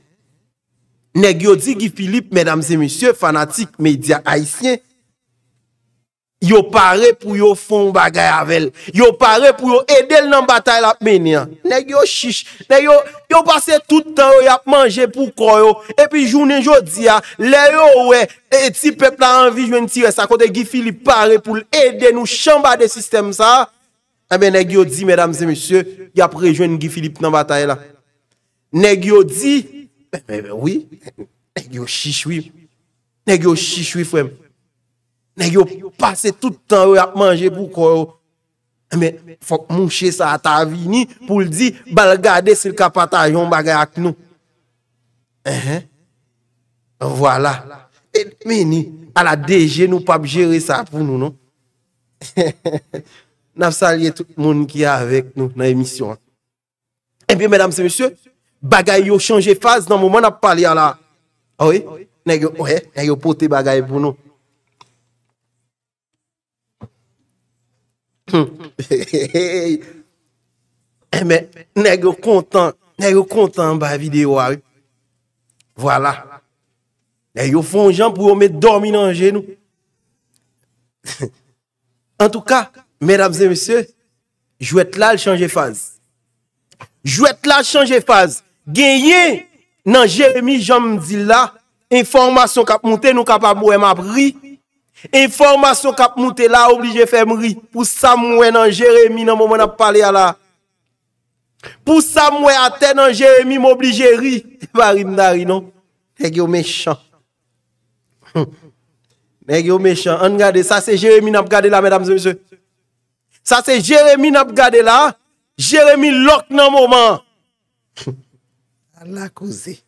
Neg yo di Gifilip, medamze misyo, fanatik media aisyen, yo pare pou yo fon bagay avel. Yo pare pou yo edel nan batay la meni an. Neg yo shish. Neg yo, yo pase toutan yo, yap manje pou kroyo. E pi jounen jodi ya, le yo we, eti pepla anvi jwen tire sa kote Gifilip pare pou l'ede nou chamba de sistem sa. Ebe neg yo di medamze misyo, yap rejwen Gifilip nan batay la. Nèg yo dit, ben, ben, ben, oui, nèg yo chichoui. Nèg yo chichoui, frère. Nèg yo passe tout le temps à manger pour quoi. Mais faut moucher ça à ta vie pour le dire, bal ce s'il ka partager un bagay avec nous. Uh-huh. Voilà. Et, mais à la DG, nous pas gérer ça pour nous, non? [laughs] N'a salué tout le monde qui est avec nous dans l'émission. Et eh bien, mesdames et messieurs, Bagay yo chanje faz nan mouman ap pal ya la. Oye? Oye? Oye yo pote bagay pou nou. Hmm. Hey hey hey. Eh men. Oye yo kontan. Oye yo kontan ba videyo a. Ah voilà. Oye yo fon jan pou yo me dormi nan genou. [laughs] En tout ka. Merams et messieurs. Jou et la chanje faz. Jou et la chanje faz. Genye nan Jeremie jom mdi la Informasyon kap moute nou kap ap mwem ap ri Informasyon kap moute la oblije fe mri Pou sa mwem nan Jeremie nan mwem ap pale a la Pou sa mwem ate nan Jeremie mwem oblije ri E gyo mechan E gyo mechan An gade sa se Jeremie nan ap gade la Sa se Jeremie nan ap gade la Jeremie lok nan mwem La cause. Et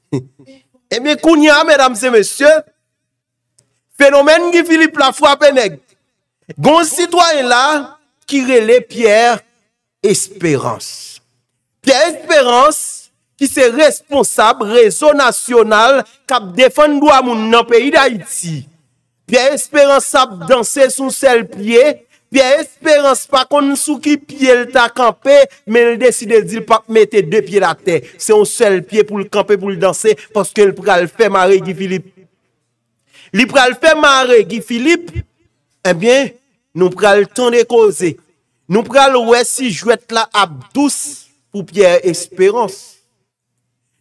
eh bien, mesdames et messieurs, phénomène qui Philippe la foi Gon citoyen là qui relève Pierre Espérance. Pierre Espérance qui c'est responsable réseau national cap défendre droit moun pays d'Haïti. Pierre Espérance a dansé son seul pied Pierre Espérance pa kon sou ki piye lta kampe, men l de si de di l pa mette de piye la te, se on sel piye pou l kampe pou l danse, foske l pral fe mare gi Philippe. Li pral fe mare gi Philippe, en bien, nou pral ton de koze, nou pral wè si jwet la ap douce pou Pierre Espérance.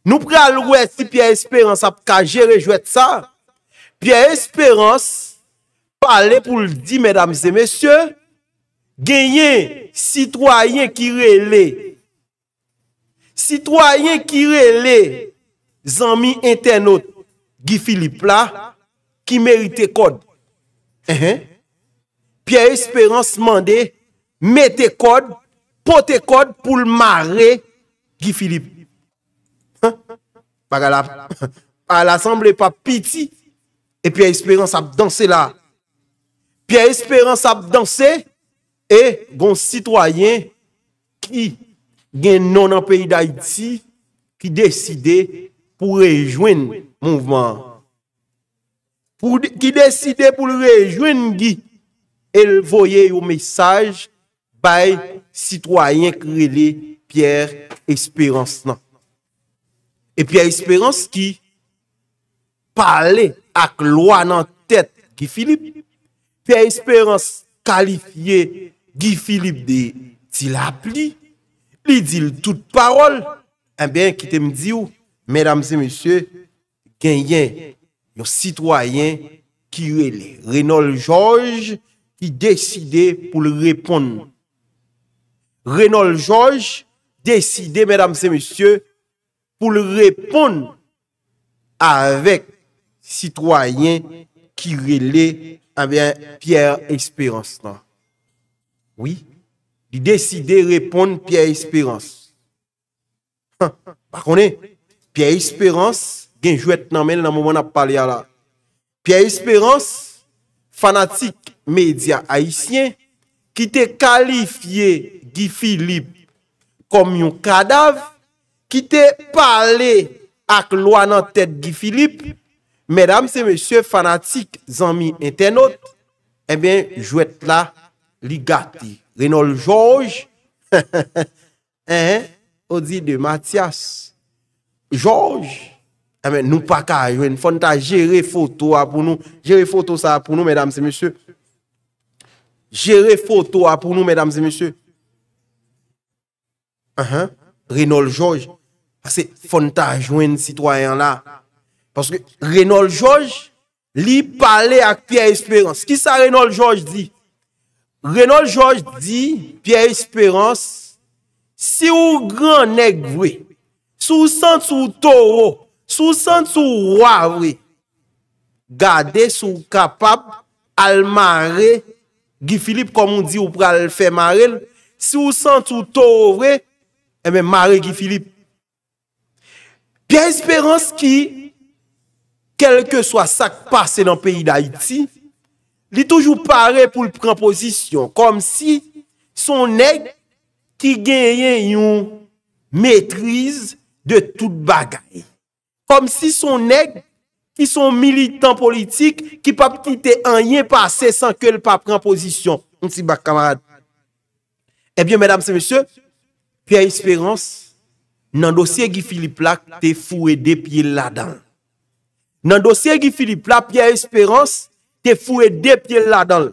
Nou pral wè si Pierre Espérance ap ka jere jwet sa, Pierre Espérance pa ale pou l di, mesdames et messieurs, Genyen, sitwoyen ki re le. Sitwoyen ki re le. Zanmi internot, Gifilip la, Ki merite kod. Pia Esperance mande, Mete kod, Pote kod pou l mare, Gifilip. Ha? Bagala, Al asemble pa piti, E Pia Esperance ap danse la. Pia Esperance ap danse, E gon sitwayen ki gen non an peyi d'Haïti ki deside pou rejwen mouvman. Ki deside pou rejwen gi el voye yo mesaj bay sitwayen krele Pierre Esperance nan. E Pierre Esperance ki pale ak lwa nan tet ki Filip Pierre Esperance kalifiye Gifilip de ti la pli, pli di l tout parol, en eh bien ki te mdi ou, mèdam se monsye, genyen yon sitwayen ki yuele, Renol George, ki deside pou l repon. Renol George, deside mèdam se monsye, pou l repon, avek sitwayen ki yuele, en eh bien Pierre Esperance Nant. Di deside repon Pia Esperance Bakone Pia Esperance Gen jwet nan men nan mouman ap pale ya la Pia Esperance Fanatik media haisyen Ki te kalifiye Gifilip Kom yon kadav Ki te pale ak lwa nan tet Gifilip Medam se monsye fanatik Zanmi internot E eh ben jwet la Ligati, Reynold Georges, [laughs] hein, on dit de Mathias, Georges, ah, nous pas qu'à jouer, à gérer photo pour nous, gérer photo ça pour nous, mesdames et messieurs. Gérer photo pour nous, mesdames et messieurs. Uh uh-huh. George, Reynold Georges, parce que citoyen là. Parce que Reynold Georges, lui parlait avec Pierre Espérance. Qui ça Reynold George dit? Renaud Georges di, Pierre Espérance, si ou gran neg vwe, sou san sou toro, sou san sou wawwe, gade sou kapap al mare, Gifilip komon di ou pral fè mare, si ou san sou toro vwe, e eh mè mare Gifilip. Pierre Espérance ki, kelke sou a sak pase nan peyi d'Haïti, li toujou pare pou l premposisyon, kom si son neg ki genyen yon metriz de tout bagay. Kom si son neg, ki son militant politik, ki pa ptite anyen pase san ke l pa premposisyon, nsi bak kamarade. Ebyen, eh mèdame se mèsyò, Pia Espérance, nan dosye gifili plak, te fou e depi ladan. Nan dosye gifili plak, Pia Espérance, Te fwe de pye ladal.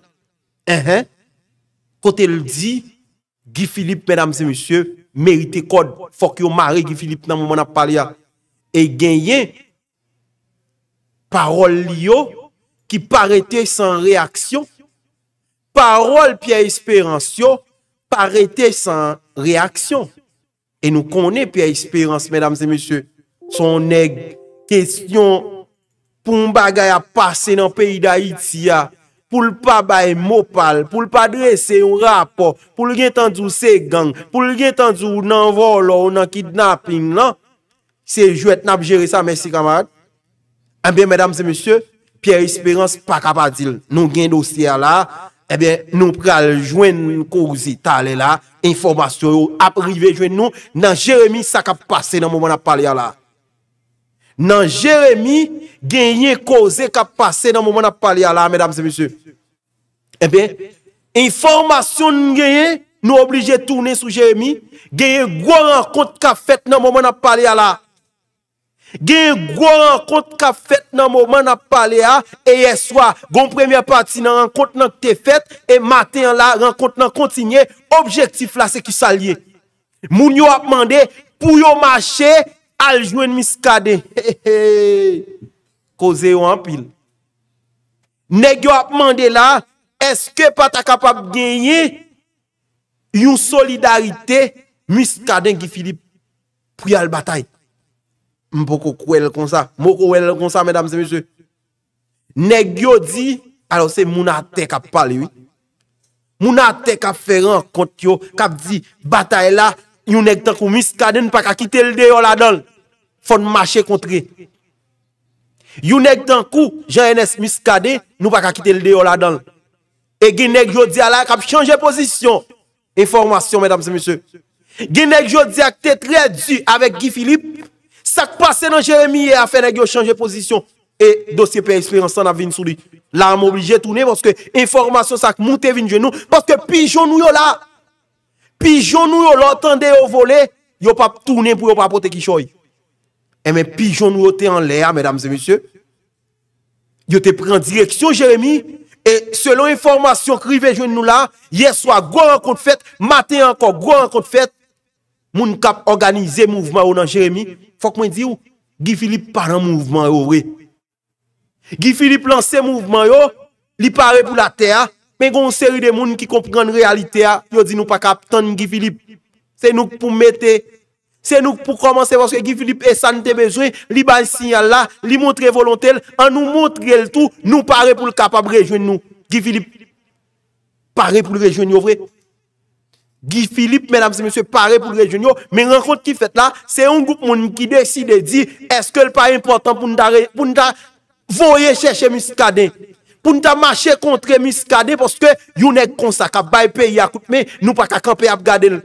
Ehe. Kote l di. Gifilip, mèdames e monsye, merite kod. Fok yo mare Gifilip nan moun apal ya. E genyen. Parol li yo. Ki parete san reaksyon. Parol pye esperans yo. Parete san reaksyon. E nou kone pye esperans, mèdames e monsye. Son neg. Tesyon. Son neg. pou m bagay ap pase nan peyi da iti ya, pou l pa bay mopal, pou l pa dresse yon rapor, pou l gen tendu se gang, pou l gen tendu nan volor, nan kidnapping lan, se jwet nan ap jere sa mesi kamad. Mben eh mèdam se msè, Pierre Espérance pak ap adil, nou gen dosya la, eh nou pral jwen kouzi tale la, informasyon ap rive jwen nou, nan jeremi sa kap pase nan mouman ap pale ya la. nan Jeremie genye koze ka pase nan mouman ap pale a la, mèdames et monsieurs. Ebe, eh informasyon genye nou oblige tourne sou Jeremie, genye gwa renkont ka fet nan mouman ap pale a la. Genye gwa renkont ka fet nan mouman ap pale a, e yeswa, goun premye pati nan renkont nan te fet, e maten la renkont nan kontinye, objektif la se ki salye. Moun yo ap mande, pou yo mache, Aljwen miskade, he he he, koze yo an pil. Negyo ap mande la, eske pata kapap genye yon solidarite miskade gifili pou yal batay. Mpo kou el konsa, mpo kou el konsa, medam se mesye. Negyo di, alo se mounate kap pale yoy. Mounate kap fe renk kont yo, kap di batay la. Yon nek tankou miskade, nou pa ka kite lde yo la don. Fon mwache kontre. Yon nek tankou jan enes miskade, nou pa ka kite lde yo la don. E genek yo di alak ap chanje pozisyon. Informasyon, mwen damse mwese. Genek yo di akte tre di avek Gi Filip, sak pase nan Jeremie e afe nek yo chanje pozisyon. E dosye pe eksperyansan ap vin sou li. La am oblije toune, pwoske informasyon sak mwote vin genou, pwoske pijon nou yo la. Pijon nou yo lò tande yo vole, yo pa ptounen pou yo pa pote ki choy. E men pijon nou yo te an lè ya, mèdames et messieurs. Yo te pren direksyon, Jeremie, e selon informasyon krive joun nou la, ye swa gwa an kont fèt, maten an kon gwa an kont fèt, moun kap organize mouvman yo nan Jeremie, fok mwen di ou, gifili paran mouvman yo wè. Gifili lanse mouvman yo, li pare pou la tè a, Men goun seri de moun ki kompran realite a, yo di nou pa kap tan Gifilip. Se nou pou mette, se nou pou komanse vòske Gifilip e san te bezwen, li baye sinyal la, li montre volontel, an nou montre el tou, nou pare pou l kapab rejwen nou. Gifilip, pare pou l rejwen yo vre. Gifilip, men amse mese, pare pou l rejwen yo, men renkont ki fet la, se yon goup moun ki desi de di, eske l pa important pou n da voye chèche musika dene. Poun ta mache kontre miskade poske yon ek konsa ka bay peyi akout me nou pa kaka pey ap gade l.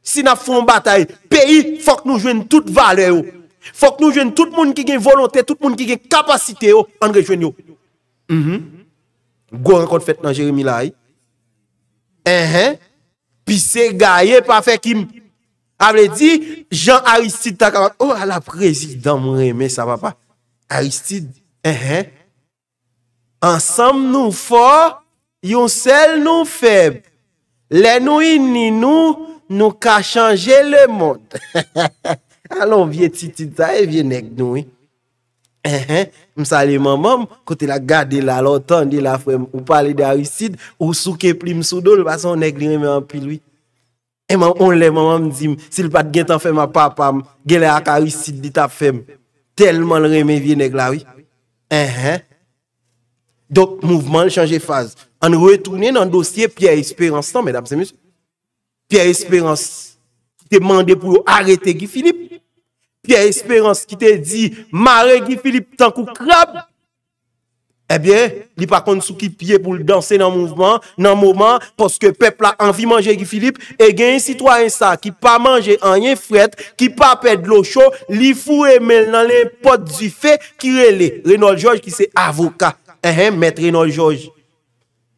Si na fon batay, peyi fok nou jwen tout vale yo. Fok nou jwen tout moun ki gen volonté, tout moun ki gen kapasite yo an rejwen yo. Mh mh. Gou renkont fèt nan Jeremie la yi. E eh, hè. Eh. Pis se gaye pa fe kim. Avle di, Jean Aristide ta kapas. Oh la prezident mwen reme sa papa. Aristide. E eh, hè. Ansem nou for, yon sel nou feb. Le nou inni nou, nou ka chanje le moun. [laughs] Alon vie titi ta, e vie neg nou. E. M sa li mamam, kote la gade la, la otan de la fem. Ou pale de arisid, ou souke pli msou do, le bason neg li reme an pi lui. Eman on le mamam zim, sil pat gen tan fem a papam, gele ak arisid di ta fem. Telman reme vie neg la wii. Eman. Donc, mouvement changer phase. On retourne dans le dossier Pierre Espérance, non, mesdames et messieurs. Pierre Espérance qui demandé pour arrêter Guy Philippe. Pierre Espérance qui t'a dit, marre Guy Philippe tant qu'on crabe. Eh bien, il pas contre sous qui pied pour danser dans le mouvement, dans le moment, parce que le peuple a envie de manger Guy Philippe, et il y a un citoyen ça, qui pas manger rien fret, qui pas perdre l'eau chaude, il fourre dans les potes du fait, qui le Renaud Georges, qui c'est avocat Ehem, Mètre Renold George.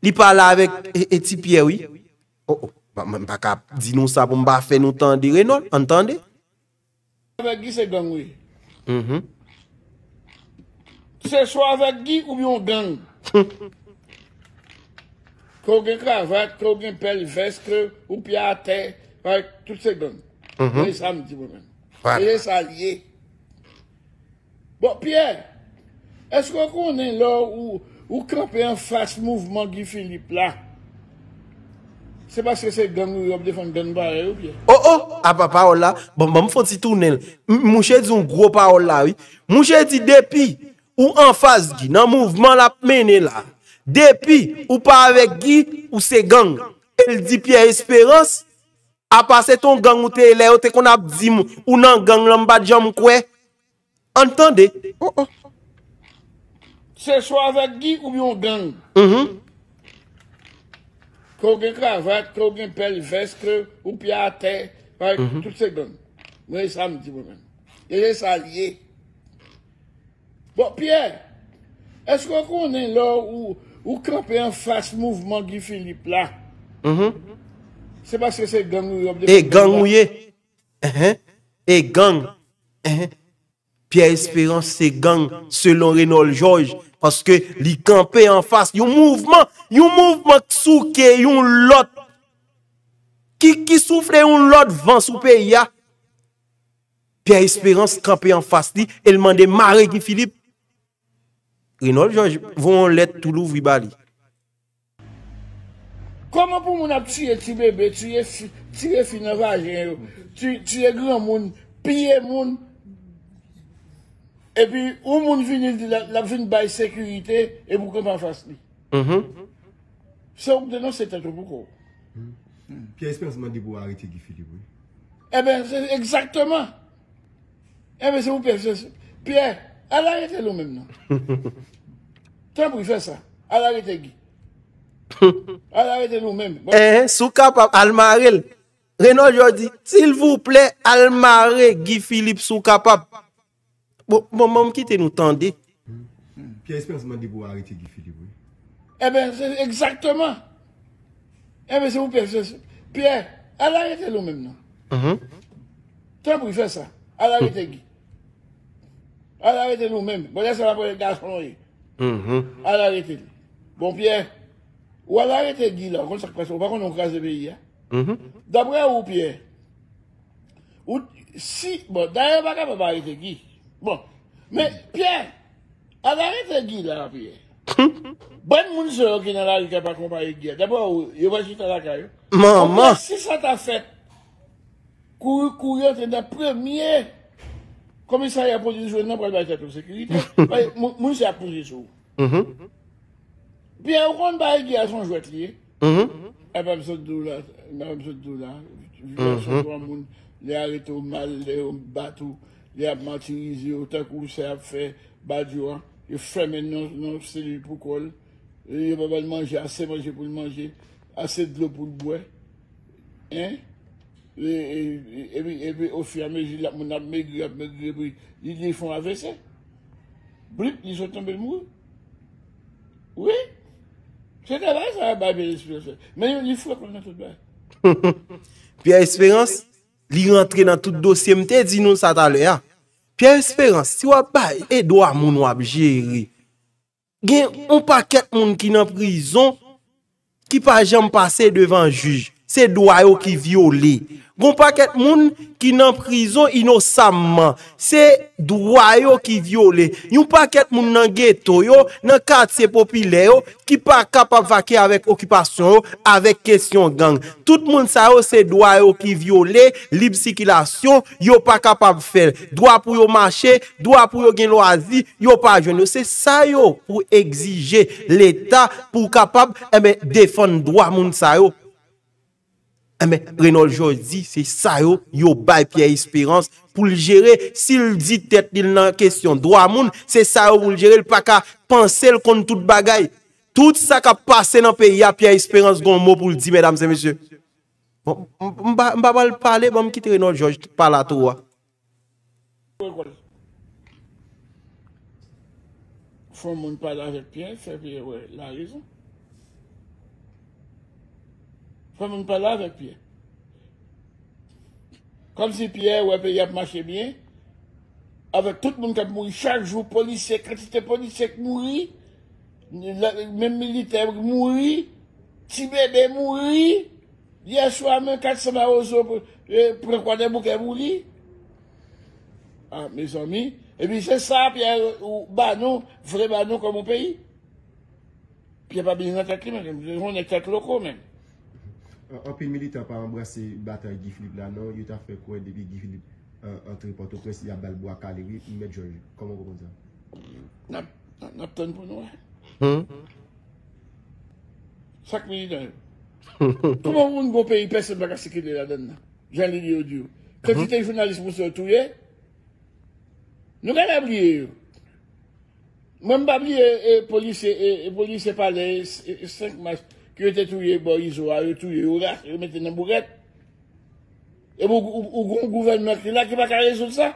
Li pa la avèk e- e- eti Pierre, wè? Oh, oh. Mèm baka di nou sa pou mba fè nou tande, non? Renold. Antande? Avèk gi se gang wè. Mh-mh. Se chwa avèk gi ou yon gang. Kro gen kravèk, kro gen pel veskre, ou pi a te, vèk, tout se gang. Mh-mh. E sa mdi wè mèm. Mh-mh. E sa liye. Bò, Pierre. Mèm. Mm-hmm. Eskwa konen lò ou krepe an fas mouvman gi Filip la? Se baske se gang ou yo ap defan gen barè e ou bie? Oh oh, ap ap parola, bon ban mou fonsi tou nel. Mouche di zon gro parola, oui. Mouche di depi ou an fas gi nan mouvman la menè la. Depi ou pa avek gi ou se gang. El di pi a esperans. A pa se ton gang ou te ele, ou te kon ap di mou. Ou nan gang lan bat jan mou kwe. Entende? Oh oh. Se chwa avèk gi koum yon gang. Mm-hmm. Koum gen kravèk, koum gen pel vèskre, ou pi atè, fèk, mm-hmm. tout se gang. Mwenye sa mdi mwenye. Mwenye sa liye. Bon, Pierre, eskwa konen lò ou krapè an fâs mouvman ki Filip la? Mm-hmm. Se baske se gang ouye. E, e gang ouye? E gang? E gang? E gang? Pierre Espérance se gang selon Renaud-Georges. Paske li kampe an fas, yon mouvman, yon mouvman ksouke, yon lot. Ki ki soufle yon lot van soupe ya. Pia Esperance kampe an fas li, elman de mare ki Filip. Rinald Jean-Jean, voun let toulou vibali. Koman pou moun ap tiyet ti bebe, tiyet finavaje, tiyet gran moun, piye moun. E pi, ou moun vinil di la fin bay sekurite, e mou koman fas li. Mm-hmm. Se ou denon se tetro mou kou. Mm-hmm. Pierre, espensman di pou a rete Gifilip ou? E be, se, eksakteman. E be, se ou, Pierre, se, Pierre, al a rete nou menm nou. Ten pou y fe sa, al a rete Gifilip. Al a rete nou menm. Bon. E, eh, sou kapap, al marel. Renan, yo di, til vou ple, al mare Gifilip sou kapap. Bon moun ki bon, te nou tande. Eh eh pierre, espèrseman di bo a rete gifili. E be, se, eksaktman. E be, se ou pierre. Pierre, al rete nou men. Ten pou ki fè sa. Al rete gifili. Al rete nou men. Bon, yè se la pou yè gaspon yè. Al rete. Bon, Pierre. Ou al rete gifili la. Kon sak preso. Ou bakon nou kaze be yè. Da bre ou, Pierre. Ou si, bon, da yè baka pou va rete gifili. Bon, men, Pierre, alare te gil la, Pierre. Ben moun se ou ki nan la li kapak moun baye gil. Dèpo, yon vwajit an la kayo. Moun, moun. Si sa ta fet, kou yon ten da premye komisari apon di sou, nan prej baye te tou sekirite. Moun se apon di sou. Pierre, yon koun baye gil asan jwet li. E pa moun se dou la, e pa moun se dou la. Jwet se dou an moun, li a re mm-hmm. tou mm-hmm. mal, li ou batou. Li ap mati, li zi otakou, se ap fe, ba diwa, li fremen non se li pou kol, li e, yon pa ban manje, ase manje pou l manje, ase dlo pou l bwe, e mi, e mi, e mi, ofi a me, jil ap moun ap me, jil ap moun ap me, li li fon avese, blip, li zotanbe moun, Oui, c'est à la, sa, ba bi espérance, men li fwa kon nan tout bwe. Pi a espérance? li rentre nan tout dosyemte, di nou sata le a. Pierre Sperance, si wap bay, edwa moun wap jiri. Gen, ou pa ket moun ki nan prison, ki pa jem pase devan juj. Se dwa yo ki viole. Gon pa ket moun ki nan prizon inosamman. Se dwa yo ki viole. Yon pa ket moun nan geto yo, nan katsi popile yo, ki pa kapab vakey avèk okipasyon yo, avèk kesyon gang. Tout moun sa yo se dwa yo ki viole, libsikilasyon, yo pa kapab fel. Dwa pou yo mache, dwa pou yo gen lo azi, yo pa jen yo. Se sa yo pou egzije l'Etat pou kapab eme defon dwa moun sa yo. Mwen eh men, Renold George di, se sa yo yo bay Pierre Esperance pou l jere, si l di tet li nan kesyon, drwa moun, se sa yo pou l jere, l pa ka panse l kon tout bagay. Tout sa ka pase nan peri a Pierre Esperance kon mou pou l di, mèdames et messieurs. Mwen bon, ba bal pale, mwen bon, mkite Renold George, pala trwa. Fon moun pale avè Pierre, fè biè wè la rezoun. Fwa moun pala avèk, Pierre. Kom si Pierre, wè pe y ap mache bien, avèk tout moun kèp mouri, chak jou polisek, kèp ti te polisek mouri, mèm milite mouri, ti mè mouri, yè swa mè kèp sema ozo, prekwade mou kèp mouri. Ha, mè son mi, e pi se sa, Pierre, ou banon, vremanon kom ou peyi, pi yè pa bizan kèp kri, mèm, mèm, mèm, mèm, mèm, mèm, mèm, mèm, mèm, mèm, mèm, mèm, mèm, mèm, mèm, mèm, mè Opi milite pa embrase batay Gifilip la nou, yo ta fwe kwen debi Gifilip an trepoto presi ya Balboa Kalevi mwen joye, koman wopon zan? Nap ton poun wè? Eh? Hmm? Sak milite yon. Koman woun gwo peyi pes embrase ki de la den nan? Jalini yon diyo. Kofite jounalismous yon touye, nou mwen abliye yon. Mwen mbabli e polis e palè, e sèk mas... Yo te touye bo izwa, yo touye yu rach, yo mette nan buret. Ebo, ou goun gouvenmer ki la ki baka rezon sa?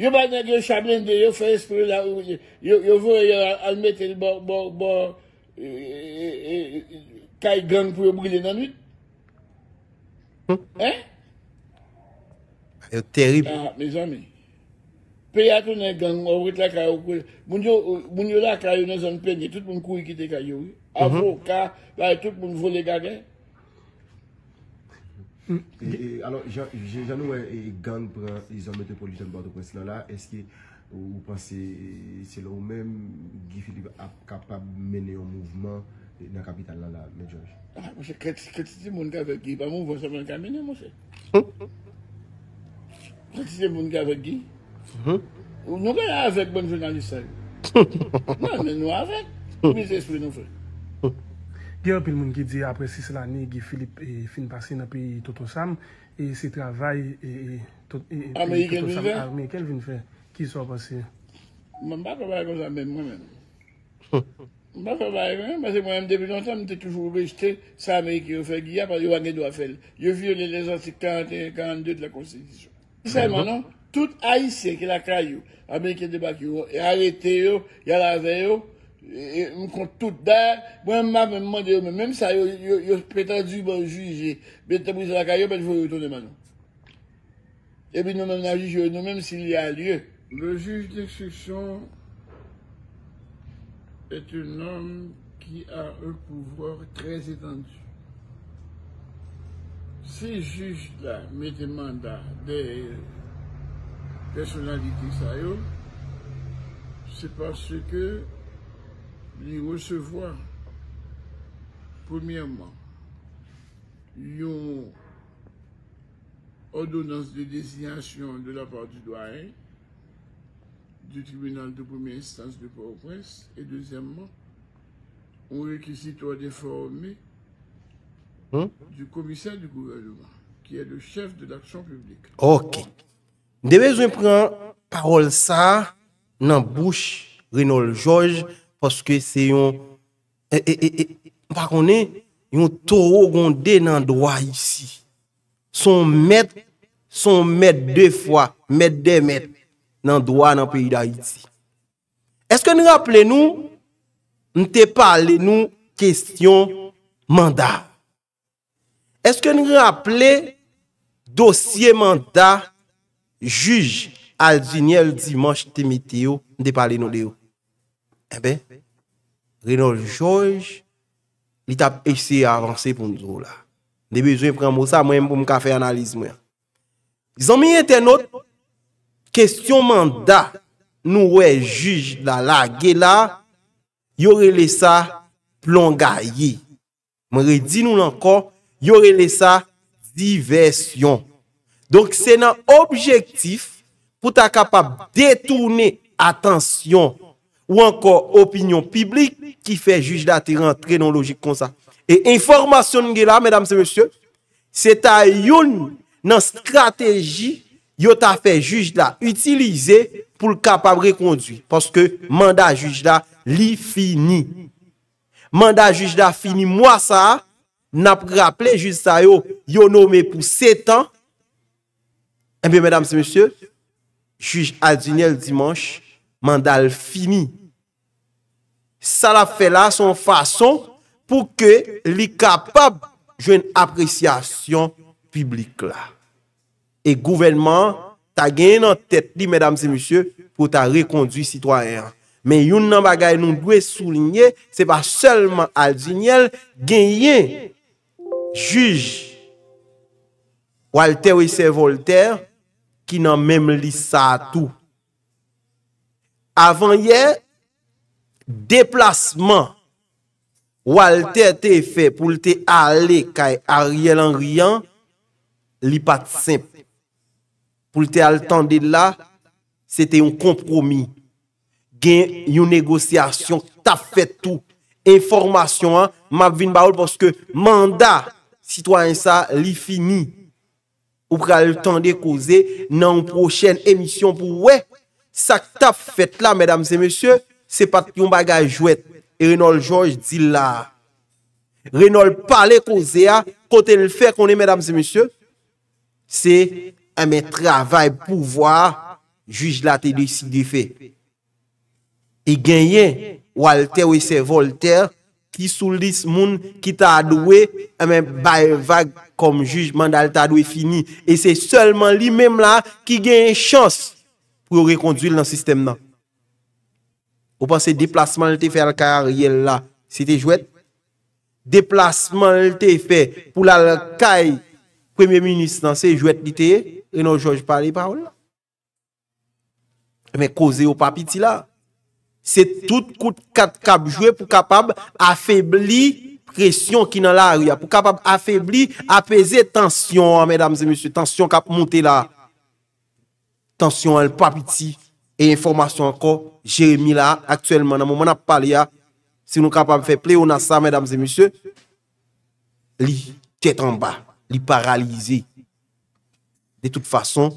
Yo ba negye chablende, yo fe espri la ou, yo vwe yo al mette li bo, bo, bo, e, e, e, e, e, ka yi gang pou yo brile nan wit? Eh? E o terib. Ha, ah, me zan mi. Pe ya toune gang, ou wite la ka yo kwe. Moun yo, moun yo la ka yo ne zan penye, tout moun kou yi kite ka yi wite. Avokat, la etouk moun vole gage. Alors, Jean-Louis et gang pren, ils ont mette pour lui ton bord de presse. Est-ce que vous pensez c'est l'homme même qui a kapab mener au mouvement na capitale la Mediange? Monse, kretiti moun kavek gi, pa moun vose moun kame ne, monse. Kretiti moun kavek gi. Nou kene avek moun vone dans l'histoire. Non, men nou avek. Mise esprit nou fwe. Gye ou pil moun ki di apre 6 lani Ki Filip fin pasin api Toto Sam e, Se travay Amèye gen mi ven Kèl vin fè ki sou apasè Mwen bako vay kon sa mè mwen [laughs] Mwen bako vay kon Mwen depi lontan mwen te toujou rejte Sa Amèye ki yo fe gya Yo vio le lezon 51-52 De la konstitisyon non. Toute haise ki la krayo Amèye ki debak yo E arete yo Yalaze yo m kont tout da, m m av m mande yo, m mèm sa yo, yo prétendu bon juji, bete m pou izalakay yo, bete vò yotou de manon. E bi nou mèm nan juji yo, nou mèm si li a lye. Le juj d'exception ete nom ki a e pouvòr krez etan du. Se juj la mète manda de personanliti sa yo, se paske ke ni resevoa poumyèman yon odonans de desinyasyon de la part du doyen du tribunal de poumyè instance de pau presse et deuxèmement ou rekisito a déformé hmm? du komisyèl du gouvernement ki è le chef de l'akçon publik. Ok. Debezoun pren parol sa nan bouch Rinole Georges Poske se yon, e, e, e, e, pa konen, yon toro gonde nan doa isi. Son met, son met de fwa, met de met, nan doa nan peyi da isi. Eske nou rappele nou, nou te pale nou, kestyon manda. Eske nou rappele, dosye manda, juj, al zinye l di manche te mete yo, nou te pale nou de yo. Eh ben, Reynold George Li tap ese avanse pou nou la Ne bezwen pren mou sa Mwen m pou m ka fe analiz mwen Dizan miye tenot Kestyon manda Nou wey juj la la Gela Yore lesa plongayi Mwen re di nou lankon Yore lesa diversyon Donk se nan objektif Pou ta kapap Detourne atensyon Ou ankor opinyon piblik ki fe juj la te rentre nan logik kon sa. E informasyon gen la, medanm se monsye, se ta yon nan strategi yo ta fe juj la utilize pou l kapab re kondwi. Paske manda juj la li fini. Manda juj la fini mwa sa, nan praple juj sa yo, yo nome pou setan. E mi, medanm se monsye, juj Aduniel Dimanche, mandal fini. Sa la fe la son fason pou ke li kapab jwen apresyasyon publik la. E gouvenman, ta genye nan tet li, medam se mysye, pou ta rekondwi sitwayan. Men yon nan bagay nou dwe souline, se pa selman al zinyel genye juj Walter W.S. Voltaire ki nan menm li sa tou. Avan ye, deplasman wale te te fe pou li te ale kay a riyel an riyan, li pat semp. Pou li te ale tande la, se te yon kompromi. Gen yon negosyasyon, tafet tou. Enformasyon an, mab vin ba oul poske manda sitwany sa li fini. Ou ka le tande koze nan yon prochen emisyon pou wek. Sak taf fèt la, mèdames et mèsyò, se pat yon bagaj wèt. E Renol George di la. Renol pale kouze ya, kote l fè konè, mèdames et mèsyò, se amè travè pou vwa, juj la te dè si dè fè. E genyen, Walter wè se Voltaire, ki sou l dis moun ki ta adouè, amè eh bay vag kom juj mandal ta adouè fini. E se selman li mèm la ki genyen chans, pou yo rekonduzil nan sistem nan. Ou pan se deplasman lte fe alkay a riyel la, se te jwet, deplasman lte fe pou lalkay, premye münis nan se jwet lite, e nou jwoj pa li pa ou la. E men koze yo papi ti la. Se tout kout kat kap jwe pou kapab afebli presyon ki nan la riyel, pou kapab afebli apese tensyon, a mèdames et mèsè, tensyon kap mouti la. Tansyon an l papiti E informasyon anko Jeremie la aktuelman An mouman ap pale ya Si nou kapam fe ple ou nasa Li ket an ba Li paralize De tout fason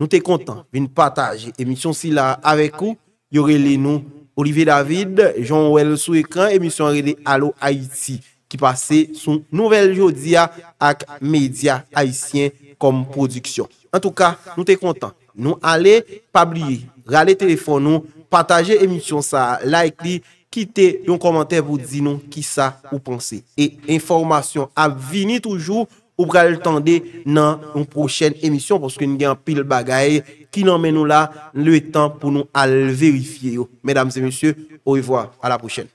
Nou te kontan Vi nou pataje Emisyon si la avek ou Yorele nou Olivier David Jean-Ouel Souekran Emisyon rele alo Haiti Ki pase sou nouvel jodia Ak media Haitien Kom prodiksyon En touka nou te kontan Nou ale pabliye, gale telefon nou, pataje emisyon sa, like li, kite yon komentè vou di nou ki sa ou panse. E informasyon a vini toujou ou gale tande nan yon prochen emisyon. Poske nou gen pil bagay, ki nan men nou la, nou e tan pou nou ale verifiye yo. Medams e monsye, ou e vwa, ala prochen.